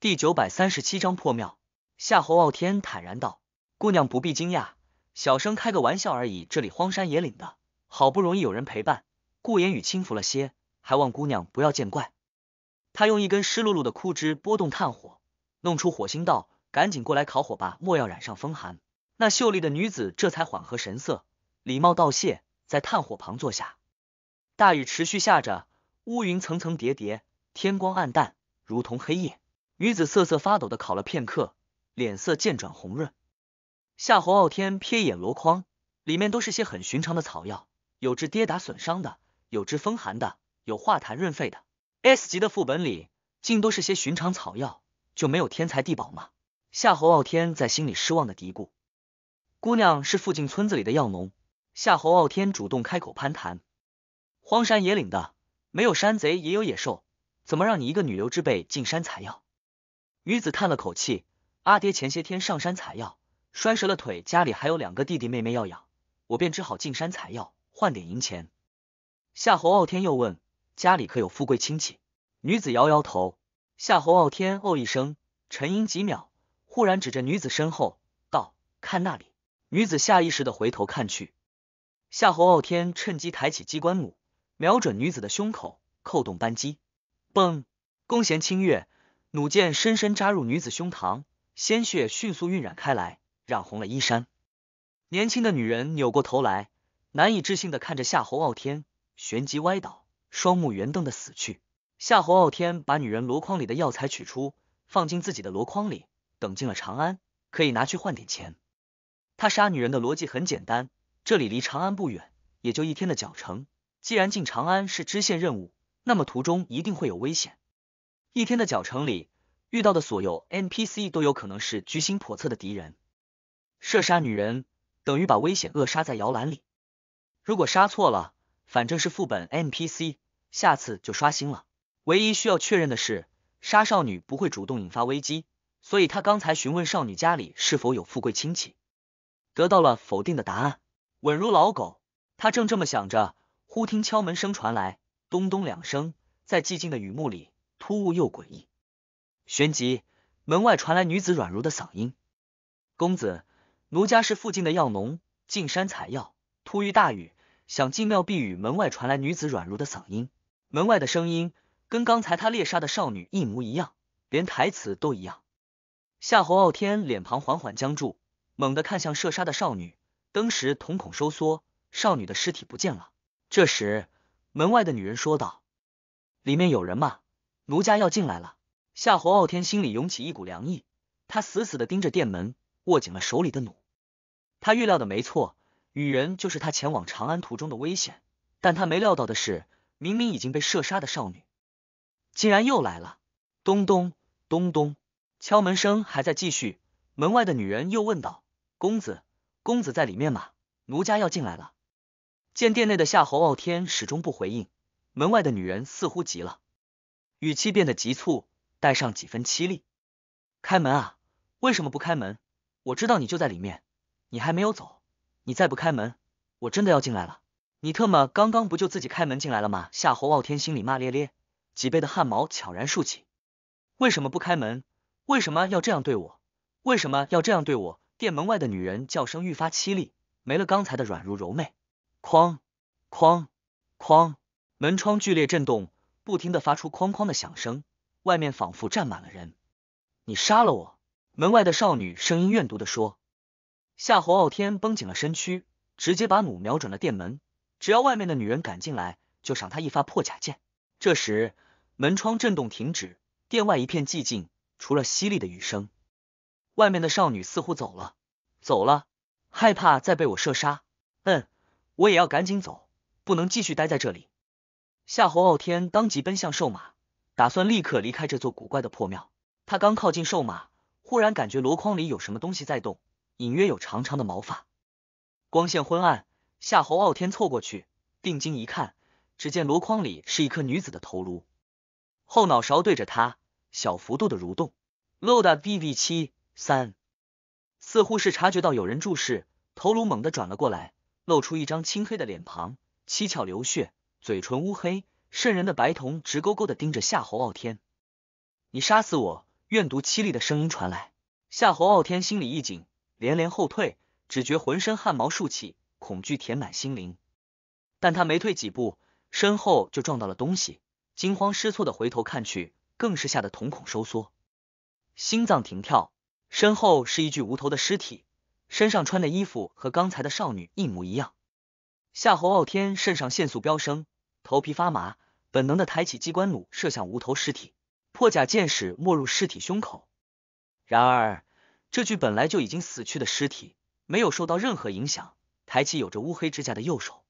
第九百三十七章破庙。夏侯傲天坦然道：“姑娘不必惊讶，小生开个玩笑而已。这里荒山野岭的，好不容易有人陪伴。”顾言宇轻浮了些，还望姑娘不要见怪。他用一根湿漉漉的枯枝拨动炭火，弄出火星，道：“赶紧过来烤火吧，莫要染上风寒。”那秀丽的女子这才缓和神色，礼貌道谢，在炭火旁坐下。大雨持续下着，乌云层层叠叠，天光暗淡，如同黑夜。女子瑟瑟发抖的烤了片刻，脸色渐转红润。夏侯傲天瞥一眼箩筐，里面都是些很寻常的草药，有治跌打损伤的，有治风寒的，有化痰润肺的。S 级的副本里，竟都是些寻常草药，就没有天才地宝吗？夏侯傲天在心里失望的嘀咕。姑娘是附近村子里的药农，夏侯傲天主动开口攀谈。荒山野岭的，没有山贼也有野兽，怎么让你一个女流之辈进山采药？女子叹了口气：“阿爹前些天上山采药，摔折了腿，家里还有两个弟弟妹妹要养，我便只好进山采药，换点银钱。”夏侯傲天又问：“家里可有富贵亲戚？”女子摇摇头。夏侯傲天哦一声，沉吟几秒，忽然指着女子身后道：“看那里！”女子下意识的回头看去，夏侯傲天趁机抬起机关弩，瞄准女子的胸口，扣动扳机，嘣，弓弦清月。弩箭深深扎入女子胸膛，鲜血迅速晕染开来，染红了衣衫。年轻的女人扭过头来，难以置信的看着夏侯傲天，旋即歪倒，双目圆瞪的死去。夏侯傲天把女人箩筐里的药材取出，放进自己的箩筐里，等进了长安，可以拿去换点钱。他杀女人的逻辑很简单，这里离长安不远，也就一天的脚程。既然进长安是支线任务，那么途中一定会有危险。一天的脚程里遇到的所有 NPC 都有可能是居心叵测的敌人，射杀女人等于把危险扼杀在摇篮里。如果杀错了，反正是副本 NPC，下次就刷新了。唯一需要确认的是，杀少女不会主动引发危机，所以他刚才询问少女家里是否有富贵亲戚，得到了否定的答案，稳如老狗。他正这么想着，忽听敲门声传来，咚咚两声，在寂静的雨幕里。突兀又诡异，旋即门外传来女子软如的嗓音：“公子，奴家是附近的药农，进山采药，突遇大雨，想进庙避雨。”门外传来女子软如的嗓音，门外的声音跟刚才他猎杀的少女一模一样，连台词都一样。夏侯傲天脸庞缓缓僵住，猛地看向射杀的少女，登时瞳孔收缩，少女的尸体不见了。这时门外的女人说道：“里面有人吗？”奴家要进来了。夏侯傲天心里涌起一股凉意，他死死的盯着店门，握紧了手里的弩。他预料的没错，女人就是他前往长安途中的危险。但他没料到的是，明明已经被射杀的少女，竟然又来了。咚咚咚咚，敲门声还在继续。门外的女人又问道：“公子，公子在里面吗？奴家要进来了。”见店内的夏侯傲天始终不回应，门外的女人似乎急了。语气变得急促，带上几分凄厉。开门啊！为什么不开门？我知道你就在里面，你还没有走，你再不开门，我真的要进来了！你特么刚刚不就自己开门进来了吗？夏侯傲天心里骂咧咧，脊背的汗毛悄然竖起。为什么不开门？为什么要这样对我？为什么要这样对我？店门外的女人叫声愈发凄厉，没了刚才的软如柔媚。哐哐哐，门窗剧烈震动。不停的发出哐哐的响声，外面仿佛站满了人。你杀了我！门外的少女声音怨毒的说。夏侯傲天绷紧了身躯，直接把弩瞄准了店门。只要外面的女人敢进来，就赏她一发破甲箭。这时，门窗震动停止，店外一片寂静，除了犀利的雨声。外面的少女似乎走了，走了，害怕再被我射杀。嗯，我也要赶紧走，不能继续待在这里。夏侯傲天当即奔向瘦马，打算立刻离开这座古怪的破庙。他刚靠近瘦马，忽然感觉箩筐里有什么东西在动，隐约有长长的毛发。光线昏暗，夏侯傲天凑过去，定睛一看，只见箩筐里是一颗女子的头颅，后脑勺对着他，小幅度的蠕动。LOD B V 七三，似乎是察觉到有人注视，头颅猛地转了过来，露出一张青黑的脸庞，七窍流血。嘴唇乌黑，渗人的白瞳直勾勾的盯着夏侯傲天。你杀死我！怨毒凄厉的声音传来。夏侯傲天心里一紧，连连后退，只觉浑身汗毛竖起，恐惧填满心灵。但他没退几步，身后就撞到了东西，惊慌失措的回头看去，更是吓得瞳孔收缩，心脏停跳。身后是一具无头的尸体，身上穿的衣服和刚才的少女一模一样。夏侯傲天肾上腺素飙升，头皮发麻，本能的抬起机关弩射向无头尸体，破甲箭矢没入尸体胸口。然而，这具本来就已经死去的尸体没有受到任何影响，抬起有着乌黑指甲的右手，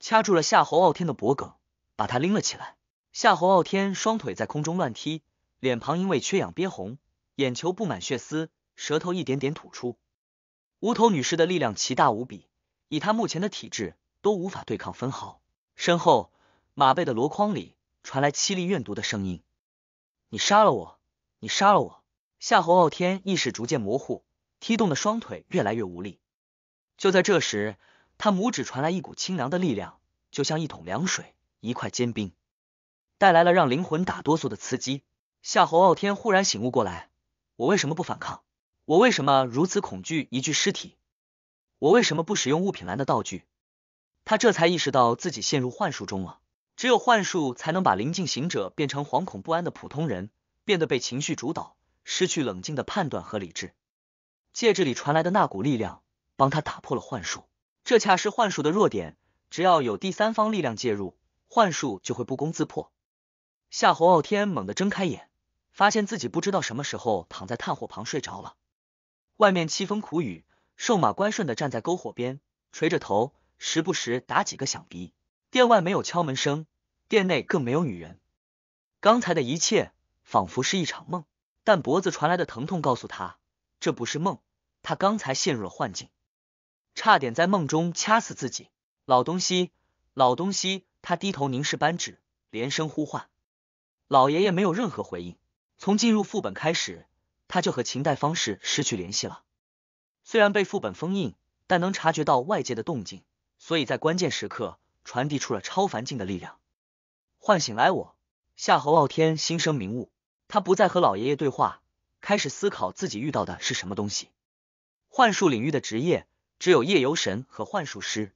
掐住了夏侯傲天的脖颈，把他拎了起来。夏侯傲天双腿在空中乱踢，脸庞因为缺氧憋红，眼球布满血丝，舌头一点点吐出。无头女尸的力量奇大无比，以她目前的体质。都无法对抗分毫。身后马背的箩筐里传来凄厉怨毒的声音：“你杀了我！你杀了我！”夏侯傲天意识逐渐模糊，踢动的双腿越来越无力。就在这时，他拇指传来一股清凉的力量，就像一桶凉水，一块坚冰，带来了让灵魂打哆嗦的刺激。夏侯傲天忽然醒悟过来：“我为什么不反抗？我为什么如此恐惧一具尸体？我为什么不使用物品栏的道具？”他这才意识到自己陷入幻术中了，只有幻术才能把灵境行者变成惶恐不安的普通人，变得被情绪主导，失去冷静的判断和理智。戒指里传来的那股力量帮他打破了幻术，这恰是幻术的弱点，只要有第三方力量介入，幻术就会不攻自破。夏侯傲天猛地睁开眼，发现自己不知道什么时候躺在炭火旁睡着了。外面凄风苦雨，瘦马乖顺的站在篝火边，垂着头。时不时打几个响鼻。店外没有敲门声，店内更没有女人。刚才的一切仿佛是一场梦，但脖子传来的疼痛告诉他，这不是梦。他刚才陷入了幻境，差点在梦中掐死自己。老东西，老东西！他低头凝视扳指，连声呼唤。老爷爷没有任何回应。从进入副本开始，他就和秦代方士失去联系了。虽然被副本封印，但能察觉到外界的动静。所以在关键时刻传递出了超凡境的力量，唤醒来我夏侯傲天心生明悟。他不再和老爷爷对话，开始思考自己遇到的是什么东西。幻术领域的职业只有夜游神和幻术师，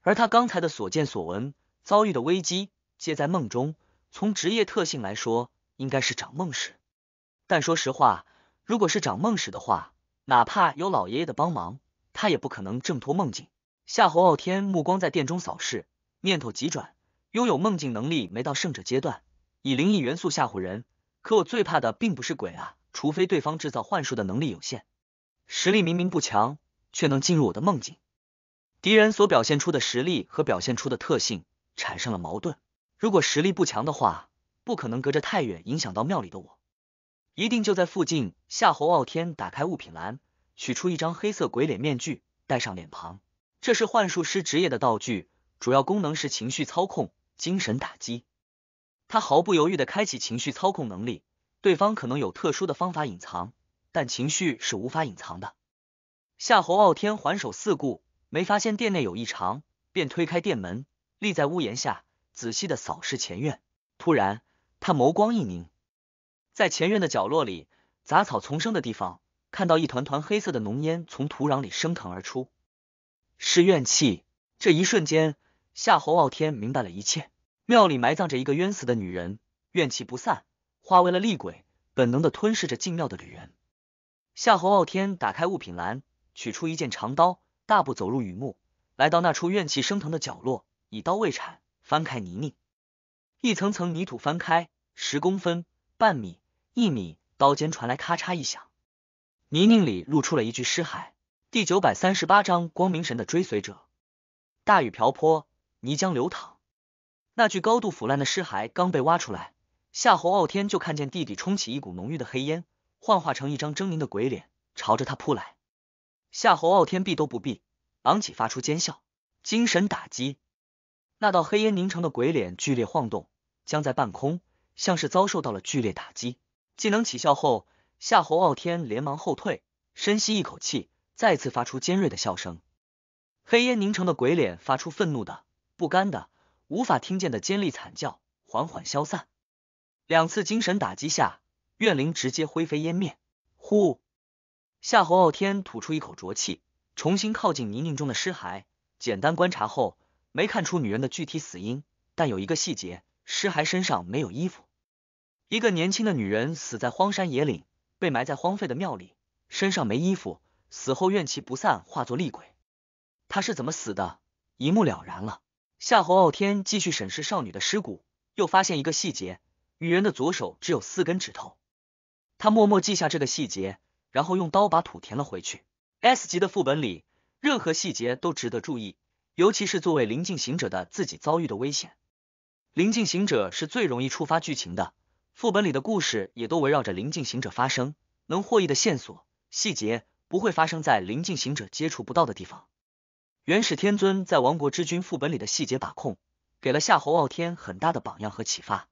而他刚才的所见所闻、遭遇的危机，皆在梦中。从职业特性来说，应该是长梦使。但说实话，如果是长梦使的话，哪怕有老爷爷的帮忙，他也不可能挣脱梦境。夏侯傲天目光在殿中扫视，念头急转。拥有梦境能力没到圣者阶段，以灵异元素吓唬人。可我最怕的并不是鬼啊，除非对方制造幻术的能力有限。实力明明不强，却能进入我的梦境。敌人所表现出的实力和表现出的特性产生了矛盾。如果实力不强的话，不可能隔着太远影响到庙里的我。一定就在附近。夏侯傲天打开物品栏，取出一张黑色鬼脸面具，戴上脸庞。这是幻术师职业的道具，主要功能是情绪操控、精神打击。他毫不犹豫地开启情绪操控能力，对方可能有特殊的方法隐藏，但情绪是无法隐藏的。夏侯傲天还手四顾，没发现店内有异常，便推开店门，立在屋檐下，仔细地扫视前院。突然，他眸光一凝，在前院的角落里，杂草丛生的地方，看到一团团黑色的浓烟从土壤里升腾而出。是怨气。这一瞬间，夏侯傲天明白了一切。庙里埋葬着一个冤死的女人，怨气不散，化为了厉鬼，本能的吞噬着进庙的女人。夏侯傲天打开物品栏，取出一件长刀，大步走入雨幕，来到那处怨气升腾的角落，以刀为铲，翻开泥泞，一层层泥土翻开，十公分、半米、一米，刀尖传来咔嚓一响，泥泞里露出了一具尸骸。第九百三十八章光明神的追随者。大雨瓢泼，泥浆流淌。那具高度腐烂的尸骸刚被挖出来，夏侯傲天就看见地底冲起一股浓郁的黑烟，幻化成一张狰狞的鬼脸，朝着他扑来。夏侯傲天避都不避，昂起发出尖笑，精神打击。那道黑烟凝成的鬼脸剧烈晃动，僵在半空，像是遭受到了剧烈打击。技能起效后，夏侯傲天连忙后退，深吸一口气。再次发出尖锐的笑声，黑烟凝成的鬼脸发出愤怒的、不甘的、无法听见的尖利惨叫，缓缓消散。两次精神打击下，怨灵直接灰飞烟灭。呼，夏侯傲天吐出一口浊气，重新靠近泥泞中的尸骸，简单观察后，没看出女人的具体死因，但有一个细节：尸骸身上没有衣服。一个年轻的女人死在荒山野岭，被埋在荒废的庙里，身上没衣服。死后怨气不散，化作厉鬼。他是怎么死的？一目了然了。夏侯傲天继续审视少女的尸骨，又发现一个细节：女人的左手只有四根指头。他默默记下这个细节，然后用刀把土填了回去。S 级的副本里，任何细节都值得注意，尤其是作为临近行者的自己遭遇的危险。临近行者是最容易触发剧情的，副本里的故事也都围绕着临近行者发生，能获益的线索、细节。不会发生在临近行者接触不到的地方。元始天尊在亡国之君副本里的细节把控，给了夏侯傲天很大的榜样和启发。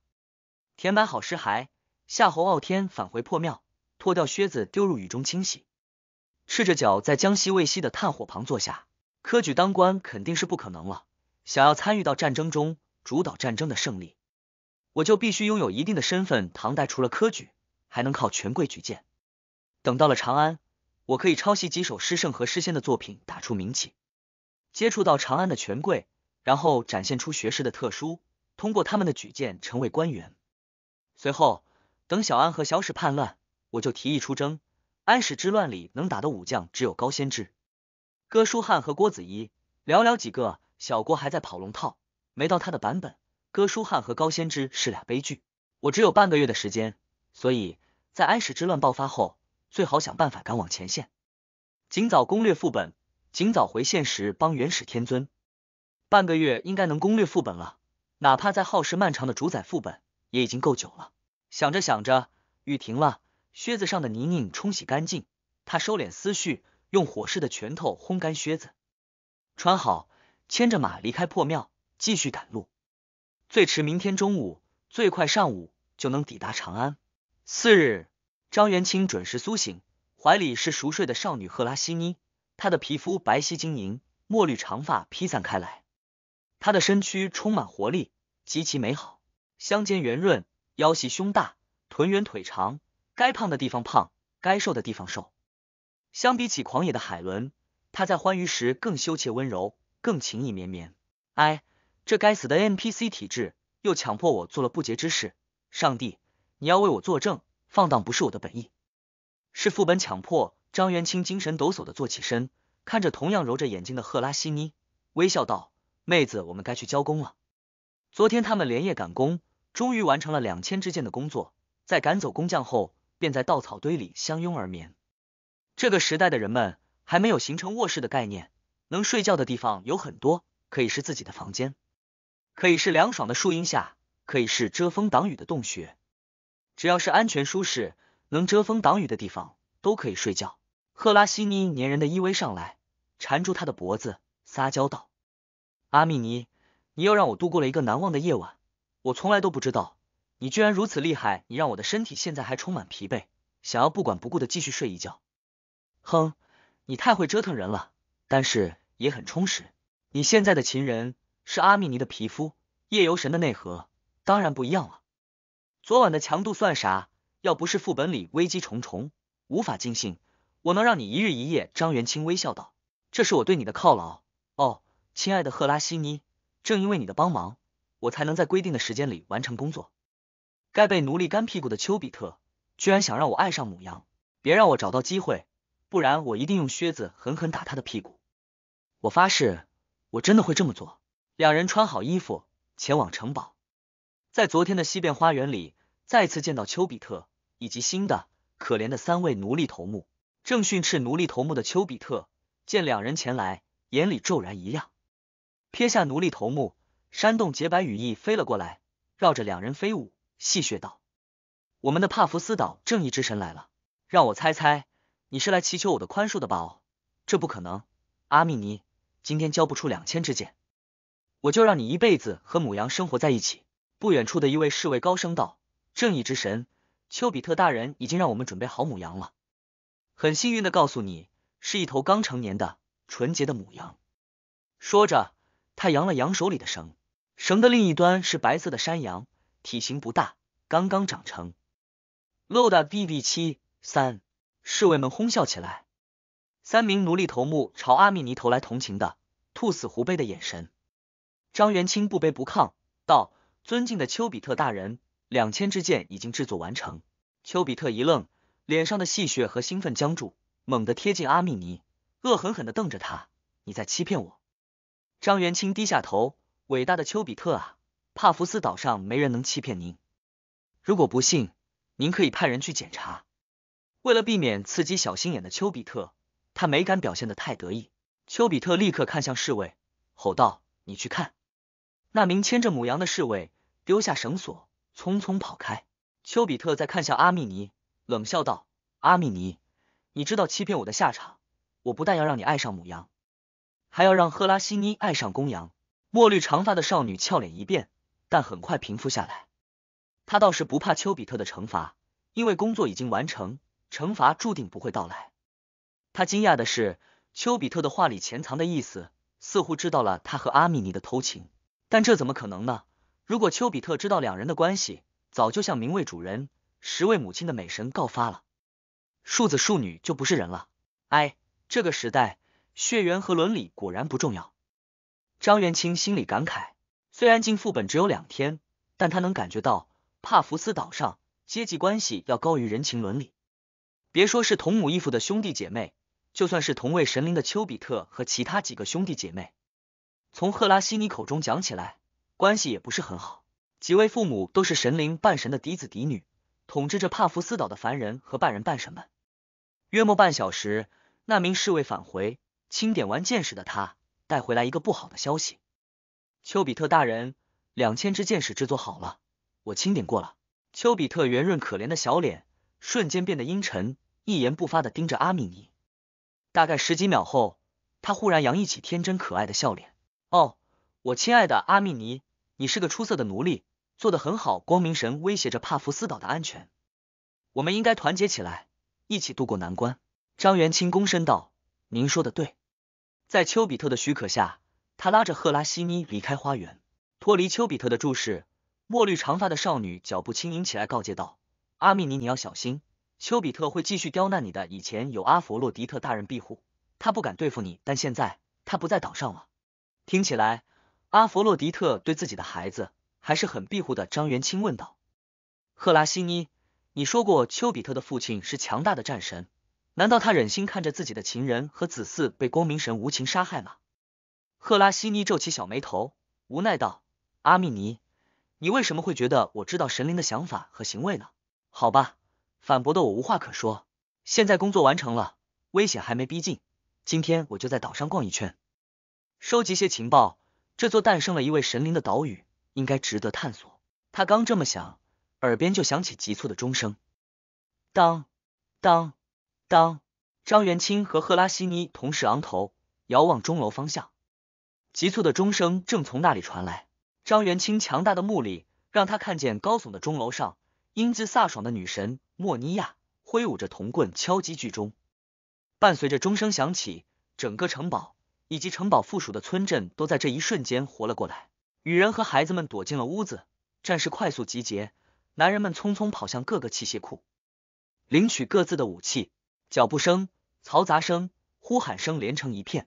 填埋好尸骸，夏侯傲天返回破庙，脱掉靴子丢入雨中清洗，赤着脚在江西卫西的炭火旁坐下。科举当官肯定是不可能了，想要参与到战争中，主导战争的胜利，我就必须拥有一定的身份。唐代除了科举，还能靠权贵举荐。等到了长安。我可以抄袭几首诗圣和诗仙的作品，打出名气，接触到长安的权贵，然后展现出学识的特殊，通过他们的举荐成为官员。随后，等小安和小史叛乱，我就提议出征。安史之乱里能打的武将只有高仙芝、哥舒翰和郭子仪，寥寥几个。小郭还在跑龙套，没到他的版本。哥舒翰和高仙芝是俩悲剧。我只有半个月的时间，所以在安史之乱爆发后。最好想办法赶往前线，尽早攻略副本，尽早回现实帮元始天尊。半个月应该能攻略副本了，哪怕再耗时漫长的主宰副本，也已经够久了。想着想着，雨停了，靴子上的泥泞冲洗干净，他收敛思绪，用火势的拳头烘干靴子，穿好，牵着马离开破庙，继续赶路。最迟明天中午，最快上午就能抵达长安。次日。张元清准时苏醒，怀里是熟睡的少女赫拉西妮。她的皮肤白皙晶莹，墨绿长发披散开来。她的身躯充满活力，极其美好，香肩圆润，腰细胸大，臀圆腿长，该胖的地方胖，该瘦的地方瘦。相比起狂野的海伦，她在欢愉时更羞怯温柔，更情意绵绵。哎，这该死的 NPC 体质又强迫我做了不洁之事，上帝，你要为我作证！放荡不是我的本意，是副本强迫。张元清精神抖擞的坐起身，看着同样揉着眼睛的赫拉西尼，微笑道：“妹子，我们该去交工了。”昨天他们连夜赶工，终于完成了两千支箭的工作。在赶走工匠后，便在稻草堆里相拥而眠。这个时代的人们还没有形成卧室的概念，能睡觉的地方有很多，可以是自己的房间，可以是凉爽的树荫下，可以是遮风挡雨的洞穴。只要是安全、舒适、能遮风挡雨的地方，都可以睡觉。赫拉西尼粘人的依偎上来，缠住他的脖子，撒娇道：“阿米尼，你又让我度过了一个难忘的夜晚。我从来都不知道，你居然如此厉害。你让我的身体现在还充满疲惫，想要不管不顾的继续睡一觉。哼，你太会折腾人了，但是也很充实。你现在的情人是阿米尼的皮肤，夜游神的内核，当然不一样了。”昨晚的强度算啥？要不是副本里危机重重，无法尽兴，我能让你一日一夜？张元清微笑道：“这是我对你的犒劳，哦，亲爱的赫拉西尼，正因为你的帮忙，我才能在规定的时间里完成工作。该被奴隶干屁股的丘比特，居然想让我爱上母羊，别让我找到机会，不然我一定用靴子狠狠打他的屁股。我发誓，我真的会这么做。”两人穿好衣服，前往城堡。在昨天的西边花园里，再次见到丘比特以及新的可怜的三位奴隶头目，正训斥奴隶头目的丘比特见两人前来，眼里骤然一亮，撇下奴隶头目，扇动洁白羽翼飞了过来，绕着两人飞舞，戏谑道：“我们的帕福斯岛正义之神来了，让我猜猜，你是来祈求我的宽恕的吧？哦，这不可能，阿米尼，今天交不出两千支箭，我就让你一辈子和母羊生活在一起。”不远处的一位侍卫高声道：“正义之神，丘比特大人已经让我们准备好母羊了。很幸运的告诉你，是一头刚成年的纯洁的母羊。”说着，他扬了扬手里的绳，绳的另一端是白色的山羊，体型不大，刚刚长成。LOD B B 七三侍卫们哄笑起来，三名奴隶头目朝阿米尼投来同情的、兔死狐悲的眼神。张元清不卑不亢道。尊敬的丘比特大人，两千支箭已经制作完成。丘比特一愣，脸上的戏谑和兴奋僵住，猛地贴近阿密尼，恶狠狠的瞪着他：“你在欺骗我！”张元清低下头：“伟大的丘比特啊，帕福斯岛上没人能欺骗您。如果不信，您可以派人去检查。”为了避免刺激小心眼的丘比特，他没敢表现的太得意。丘比特立刻看向侍卫，吼道：“你去看！”那名牵着母羊的侍卫。丢下绳索，匆匆跑开。丘比特再看向阿密尼，冷笑道：“阿密尼，你知道欺骗我的下场。我不但要让你爱上母羊，还要让赫拉西尼爱上公羊。”墨绿长发的少女俏脸一变，但很快平复下来。她倒是不怕丘比特的惩罚，因为工作已经完成，惩罚注定不会到来。他惊讶的是，丘比特的话里潜藏的意思，似乎知道了他和阿密尼的偷情。但这怎么可能呢？如果丘比特知道两人的关系，早就向名为主人、十位母亲的美神告发了。庶子庶女就不是人了。哎，这个时代血缘和伦理果然不重要。张元清心里感慨。虽然进副本只有两天，但他能感觉到帕福斯岛上阶级关系要高于人情伦理。别说是同母异父的兄弟姐妹，就算是同位神灵的丘比特和其他几个兄弟姐妹，从赫拉西尼口中讲起来。关系也不是很好，几位父母都是神灵、半神的嫡子嫡女，统治着帕福斯岛的凡人和半人半神们。约莫半小时，那名侍卫返回，清点完剑士的他带回来一个不好的消息：丘比特大人，两千支箭矢制作好了，我清点过了。丘比特圆润可怜的小脸瞬间变得阴沉，一言不发的盯着阿米尼。大概十几秒后，他忽然扬溢起天真可爱的笑脸：“哦，我亲爱的阿米尼。”你是个出色的奴隶，做的很好。光明神威胁着帕福斯岛的安全，我们应该团结起来，一起度过难关。张元清躬身道：“您说的对。”在丘比特的许可下，他拉着赫拉西妮离开花园，脱离丘比特的注视。墨绿长发的少女脚步轻盈起来，告诫道：“阿米尼，你要小心，丘比特会继续刁难你的。以前有阿佛洛狄特大人庇护，他不敢对付你，但现在他不在岛上了。”听起来。阿佛洛狄特对自己的孩子还是很庇护的。张元清问道：“赫拉西尼，你说过丘比特的父亲是强大的战神，难道他忍心看着自己的情人和子嗣被光明神无情杀害吗？”赫拉西尼皱起小眉头，无奈道：“阿密尼，你为什么会觉得我知道神灵的想法和行为呢？好吧，反驳的我无话可说。现在工作完成了，危险还没逼近，今天我就在岛上逛一圈，收集些情报。”这座诞生了一位神灵的岛屿，应该值得探索。他刚这么想，耳边就响起急促的钟声，当当当！张元清和赫拉西尼同时昂头，遥望钟楼方向，急促的钟声正从那里传来。张元清强大的目力让他看见高耸的钟楼上，英姿飒爽的女神莫尼亚挥舞着铜棍敲击巨钟，伴随着钟声响起，整个城堡。以及城堡附属的村镇都在这一瞬间活了过来。女人和孩子们躲进了屋子，战士快速集结，男人们匆匆跑向各个器械库，领取各自的武器。脚步声、嘈杂声、呼喊声连成一片。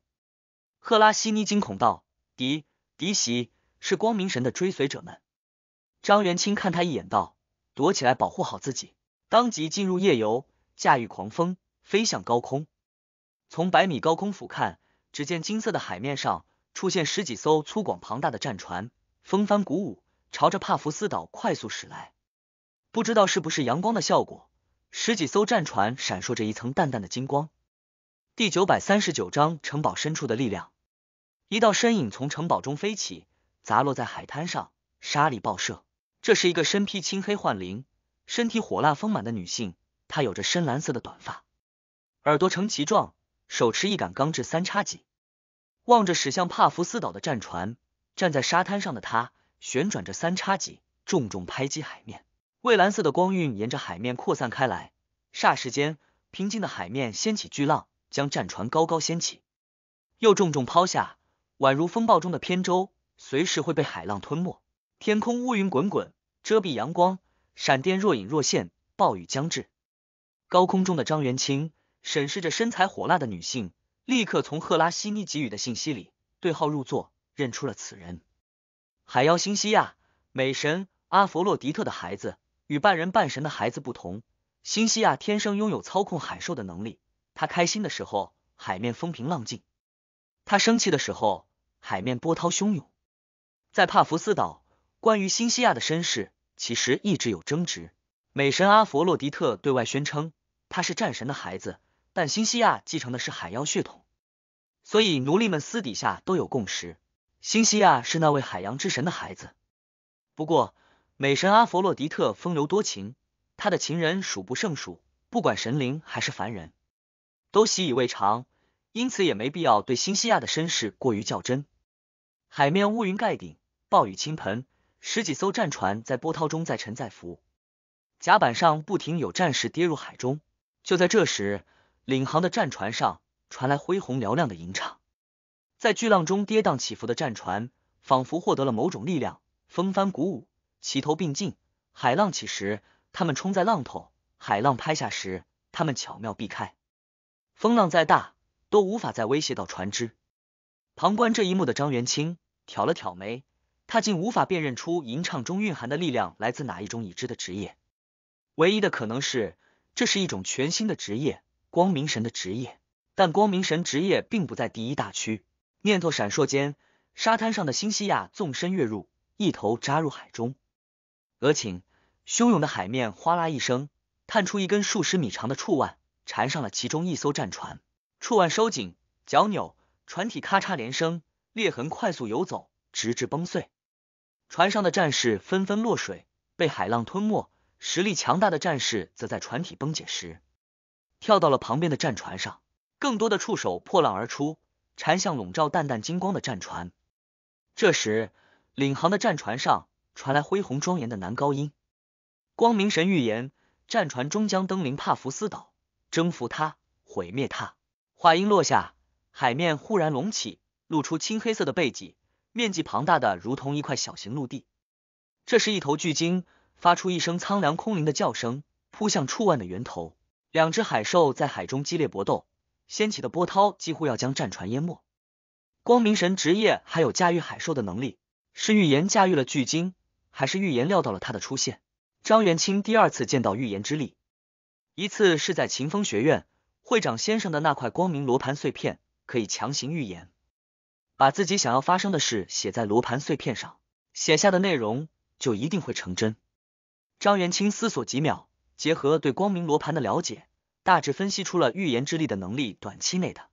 赫拉西尼惊恐道：“敌敌袭是光明神的追随者们。”张元清看他一眼道：“躲起来，保护好自己。”当即进入夜游，驾驭狂风飞向高空。从百米高空俯瞰。只见金色的海面上出现十几艘粗犷庞大的战船，风帆鼓舞，朝着帕福斯岛快速驶来。不知道是不是阳光的效果，十几艘战船闪烁着一层淡淡的金光。第九百三十九章城堡深处的力量。一道身影从城堡中飞起，砸落在海滩上，沙粒爆射。这是一个身披青黑幻灵、身体火辣丰满的女性，她有着深蓝色的短发，耳朵呈奇状，手持一杆钢制三叉戟。望着驶向帕福斯岛的战船，站在沙滩上的他旋转着三叉戟，重重拍击海面，蔚蓝色的光晕沿着海面扩散开来。霎时间，平静的海面掀起巨浪，将战船高高掀起，又重重抛下，宛如风暴中的扁舟，随时会被海浪吞没。天空乌云滚滚，遮蔽阳光，闪电若隐若现，暴雨将至。高空中的张元清审视着身材火辣的女性。立刻从赫拉西尼给予的信息里对号入座，认出了此人。海妖辛西亚，美神阿佛洛狄特的孩子。与半人半神的孩子不同，辛西亚天生拥有操控海兽的能力。他开心的时候，海面风平浪静；他生气的时候，海面波涛汹涌。在帕福斯岛，关于辛西亚的身世，其实一直有争执。美神阿佛洛狄特对外宣称他是战神的孩子。但新西亚继承的是海妖血统，所以奴隶们私底下都有共识：新西亚是那位海洋之神的孩子。不过，美神阿佛洛狄特风流多情，他的情人数不胜数，不管神灵还是凡人，都习以为常，因此也没必要对新西亚的身世过于较真。海面乌云盖顶，暴雨倾盆，十几艘战船在波涛中载沉载浮，甲板上不停有战士跌入海中。就在这时。领航的战船上传来恢宏嘹亮的吟唱，在巨浪中跌宕起伏的战船仿佛获得了某种力量，风帆鼓舞，齐头并进。海浪起时，他们冲在浪头；海浪拍下时，他们巧妙避开。风浪再大，都无法再威胁到船只。旁观这一幕的张元清挑了挑眉，他竟无法辨认出吟唱中蕴含的力量来自哪一种已知的职业。唯一的可能是，这是一种全新的职业。光明神的职业，但光明神职业并不在第一大区。念头闪烁间，沙滩上的新西亚纵身跃入，一头扎入海中。额顷，汹涌的海面哗啦一声，探出一根数十米长的触腕，缠上了其中一艘战船。触腕收紧，脚扭，船体咔嚓连声裂痕，快速游走，直至崩碎。船上的战士纷纷落水，被海浪吞没。实力强大的战士则在船体崩解时。跳到了旁边的战船上，更多的触手破浪而出，缠向笼罩淡淡金光的战船。这时，领航的战船上传来恢宏庄严的男高音：“光明神预言，战船终将登临帕福斯岛，征服它，毁灭它。”话音落下，海面忽然隆起，露出青黑色的背脊，面积庞大的如同一块小型陆地。这时，一头巨鲸发出一声苍凉空灵的叫声，扑向触腕的源头。两只海兽在海中激烈搏斗，掀起的波涛几乎要将战船淹没。光明神职业还有驾驭海兽的能力，是预言驾驭了巨鲸，还是预言料到了它的出现？张元清第二次见到预言之力，一次是在秦风学院会长先生的那块光明罗盘碎片，可以强行预言，把自己想要发生的事写在罗盘碎片上，写下的内容就一定会成真。张元清思索几秒，结合对光明罗盘的了解。大致分析出了预言之力的能力，短期内的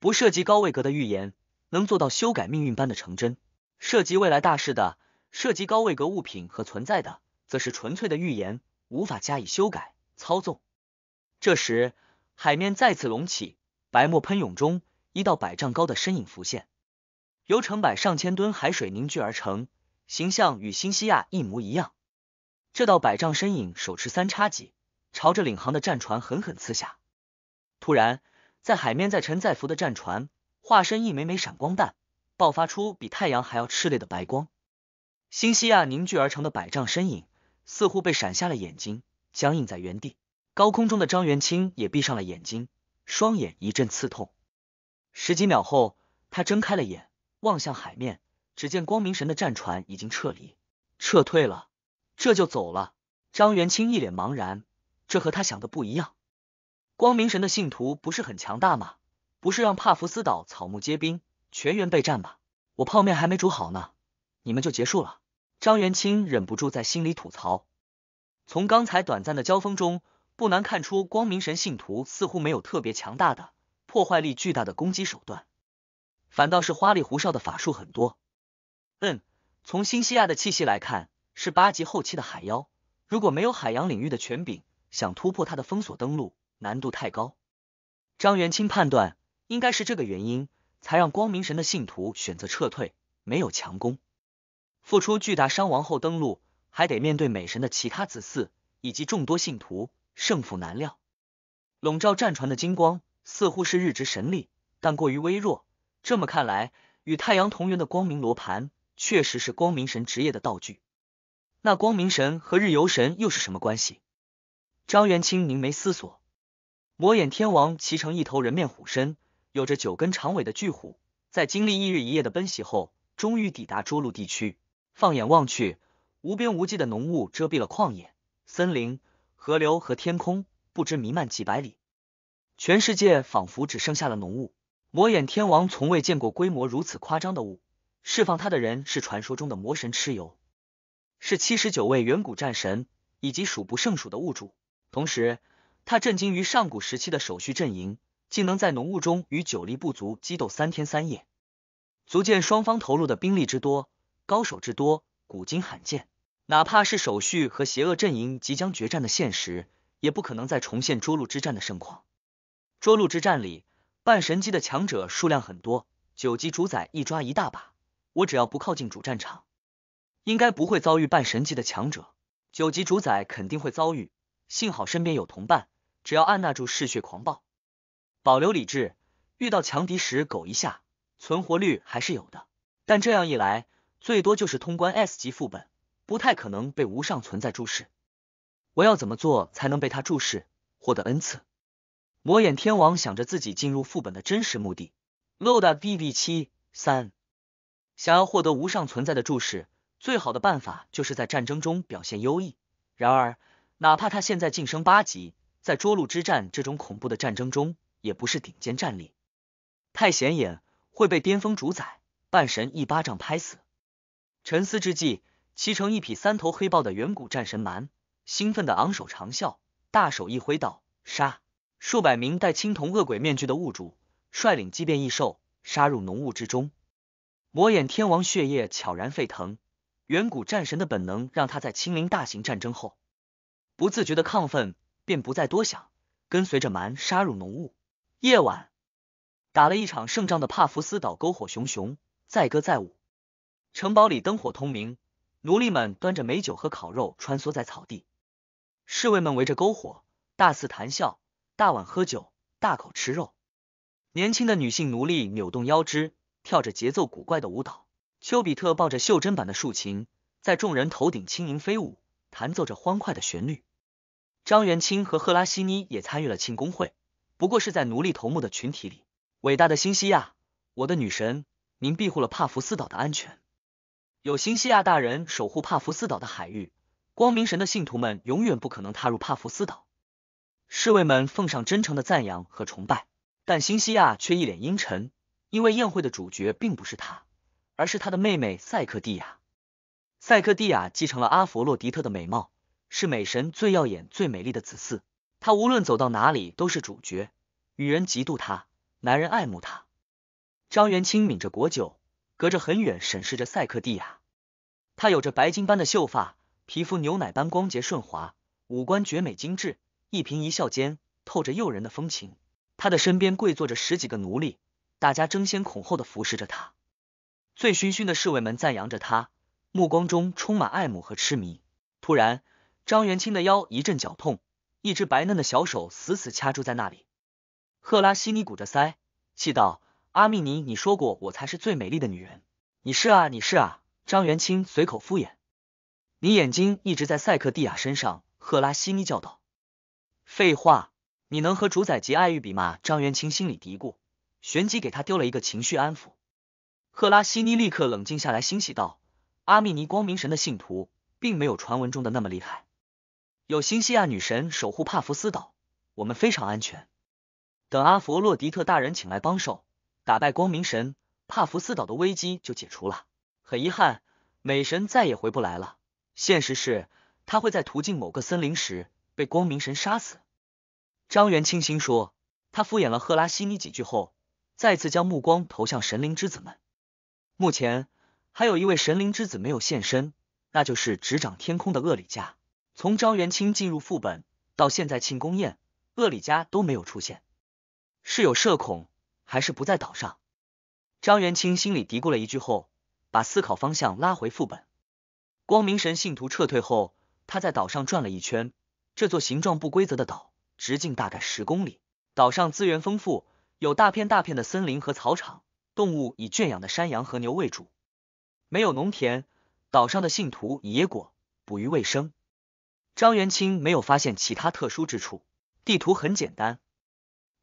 不涉及高位格的预言，能做到修改命运般的成真；涉及未来大事的，涉及高位格物品和存在的，则是纯粹的预言，无法加以修改操纵。这时，海面再次隆起，白沫喷涌中，一道百丈高的身影浮现，由成百上千吨海水凝聚而成，形象与新西亚一模一样。这道百丈身影手持三叉戟。朝着领航的战船狠狠刺下。突然，在海面，在沉在浮的战船化身一枚枚闪光弹，爆发出比太阳还要炽烈的白光。新西亚凝聚而成的百丈身影似乎被闪瞎了眼睛，僵硬在原地。高空中的张元清也闭上了眼睛，双眼一阵刺痛。十几秒后，他睁开了眼，望向海面，只见光明神的战船已经撤离，撤退了，这就走了。张元清一脸茫然。这和他想的不一样。光明神的信徒不是很强大吗？不是让帕福斯岛草木皆兵、全员备战吗？我泡面还没煮好呢，你们就结束了。张元清忍不住在心里吐槽。从刚才短暂的交锋中，不难看出，光明神信徒似乎没有特别强大的破坏力、巨大的攻击手段，反倒是花里胡哨的法术很多。嗯，从新西亚的气息来看，是八级后期的海妖。如果没有海洋领域的权柄。想突破他的封锁登陆难度太高，张元清判断应该是这个原因，才让光明神的信徒选择撤退，没有强攻，付出巨大伤亡后登陆，还得面对美神的其他子嗣以及众多信徒，胜负难料。笼罩战船的金光似乎是日值神力，但过于微弱。这么看来，与太阳同源的光明罗盘确实是光明神职业的道具。那光明神和日游神又是什么关系？张元清凝眉思索，魔眼天王骑乘一头人面虎身、有着九根长尾的巨虎，在经历一日一夜的奔袭后，终于抵达涿鹿地区。放眼望去，无边无际的浓雾遮蔽了旷野、森林、河流和天空，不知弥漫几百里，全世界仿佛只剩下了浓雾。魔眼天王从未见过规模如此夸张的雾，释放他的人是传说中的魔神蚩尤，是七十九位远古战神以及数不胜数的物主。同时，他震惊于上古时期的守序阵营竟能在浓雾中与九黎部族激斗三天三夜，足见双方投入的兵力之多，高手之多，古今罕见。哪怕是守序和邪恶阵营即将决战的现实，也不可能再重现涿鹿之战的盛况。涿鹿之战里，半神级的强者数量很多，九级主宰一抓一大把。我只要不靠近主战场，应该不会遭遇半神级的强者。九级主宰肯定会遭遇。幸好身边有同伴，只要按捺住嗜血狂暴，保留理智，遇到强敌时苟一下，存活率还是有的。但这样一来，最多就是通关 S 级副本，不太可能被无上存在注视。我要怎么做才能被他注视，获得恩赐？魔眼天王想着自己进入副本的真实目的。Load B B 七三，想要获得无上存在的注视，最好的办法就是在战争中表现优异。然而。哪怕他现在晋升八级，在涿鹿之战这种恐怖的战争中，也不是顶尖战力，太显眼会被巅峰主宰、半神一巴掌拍死。沉思之际，骑成一匹三头黑豹的远古战神蛮兴奋的昂首长啸，大手一挥道：“杀！”数百名戴青铜恶鬼面具的物主率领畸变异兽杀入浓雾之中。魔眼天王血液悄然沸腾，远古战神的本能让他在亲临大型战争后。不自觉的亢奋，便不再多想，跟随着蛮杀入浓雾。夜晚，打了一场胜仗的帕福斯岛篝火熊熊，载歌载舞。城堡里灯火通明，奴隶们端着美酒和烤肉穿梭在草地，侍卫们围着篝火大肆谈笑，大碗喝酒，大口吃肉。年轻的女性奴隶扭动腰肢，跳着节奏古怪的舞蹈。丘比特抱着袖珍版的竖琴，在众人头顶轻盈飞舞，弹奏着欢快的旋律。张元清和赫拉西尼也参与了庆功会，不过是在奴隶头目的群体里。伟大的新西亚，我的女神，您庇护了帕福斯岛的安全。有新西亚大人守护帕福斯岛的海域，光明神的信徒们永远不可能踏入帕福斯岛。侍卫们奉上真诚的赞扬和崇拜，但新西亚却一脸阴沉，因为宴会的主角并不是他，而是他的妹妹塞克蒂亚。塞克蒂亚继承了阿佛洛狄特的美貌。是美神最耀眼、最美丽的子嗣，他无论走到哪里都是主角。女人嫉妒他，男人爱慕他。张元清抿着果酒，隔着很远审视着塞克蒂亚。他有着白金般的秀发，皮肤牛奶般光洁顺滑，五官绝美精致，一颦一笑间透着诱人的风情。他的身边跪坐着十几个奴隶，大家争先恐后的服侍着他。醉醺醺的侍卫们赞扬着他，目光中充满爱慕和痴迷。突然。张元清的腰一阵绞痛，一只白嫩的小手死死掐住在那里。赫拉西尼鼓着腮，气道：“阿米尼，你说过我才是最美丽的女人，你是啊，你是啊。”张元清随口敷衍。你眼睛一直在塞克蒂亚身上，赫拉西尼叫道：“废话，你能和主宰级爱欲比吗？”张元清心里嘀咕，旋即给他丢了一个情绪安抚。赫拉西尼立刻冷静下来，欣喜道：“阿米尼，光明神的信徒，并没有传闻中的那么厉害。”有新西亚女神守护帕福斯岛，我们非常安全。等阿佛洛狄特大人请来帮手，打败光明神，帕福斯岛的危机就解除了。很遗憾，美神再也回不来了。现实是，他会在途径某个森林时被光明神杀死。张元清心说，他敷衍了赫拉西尼几句后，再次将目光投向神灵之子们。目前还有一位神灵之子没有现身，那就是执掌天空的厄里加。从张元清进入副本到现在，庆功宴，厄里加都没有出现，是有社恐还是不在岛上？张元清心里嘀咕了一句后，把思考方向拉回副本。光明神信徒撤退后，他在岛上转了一圈。这座形状不规则的岛，直径大概十公里，岛上资源丰富，有大片大片的森林和草场，动物以圈养的山羊和牛为主，没有农田，岛上的信徒以野果、捕鱼为生。张元清没有发现其他特殊之处，地图很简单。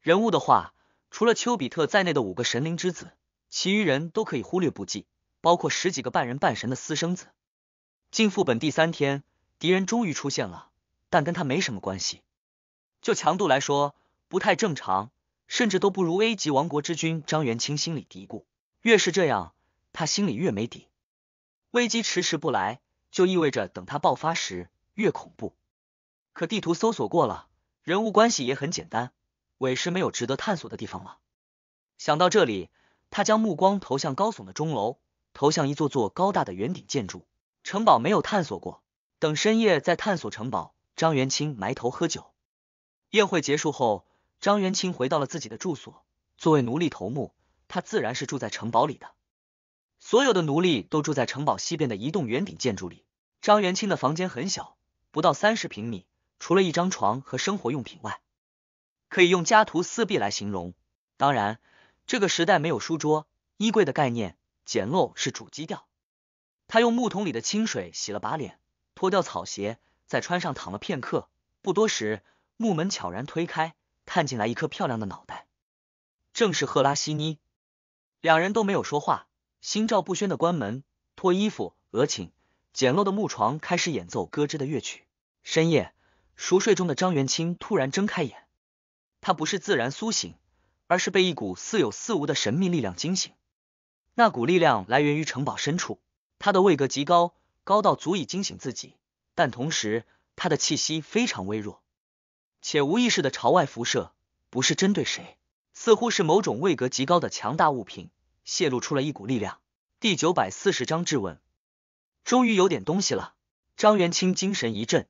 人物的话，除了丘比特在内的五个神灵之子，其余人都可以忽略不计，包括十几个半人半神的私生子。进副本第三天，敌人终于出现了，但跟他没什么关系。就强度来说，不太正常，甚至都不如 A 级亡国之君。张元清心里嘀咕：越是这样，他心里越没底。危机迟迟不来，就意味着等他爆发时。越恐怖，可地图搜索过了，人物关系也很简单，委实没有值得探索的地方了。想到这里，他将目光投向高耸的钟楼，投向一座座高大的圆顶建筑。城堡没有探索过，等深夜再探索城堡。张元清埋头喝酒。宴会结束后，张元清回到了自己的住所。作为奴隶头目，他自然是住在城堡里的。所有的奴隶都住在城堡西边的一栋圆顶建筑里。张元清的房间很小。不到三十平米，除了一张床和生活用品外，可以用家徒四壁来形容。当然，这个时代没有书桌、衣柜的概念，简陋是主基调。他用木桶里的清水洗了把脸，脱掉草鞋，再穿上，躺了片刻。不多时，木门悄然推开，探进来一颗漂亮的脑袋，正是赫拉西尼。两人都没有说话，心照不宣的关门、脱衣服、额寝，简陋的木床开始演奏咯吱的乐曲。深夜熟睡中的张元清突然睁开眼，他不是自然苏醒，而是被一股似有似无的神秘力量惊醒。那股力量来源于城堡深处，他的位格极高，高到足以惊醒自己，但同时他的气息非常微弱，且无意识的朝外辐射，不是针对谁，似乎是某种位格极高的强大物品泄露出了一股力量。第九百四十章质问，终于有点东西了，张元清精神一振。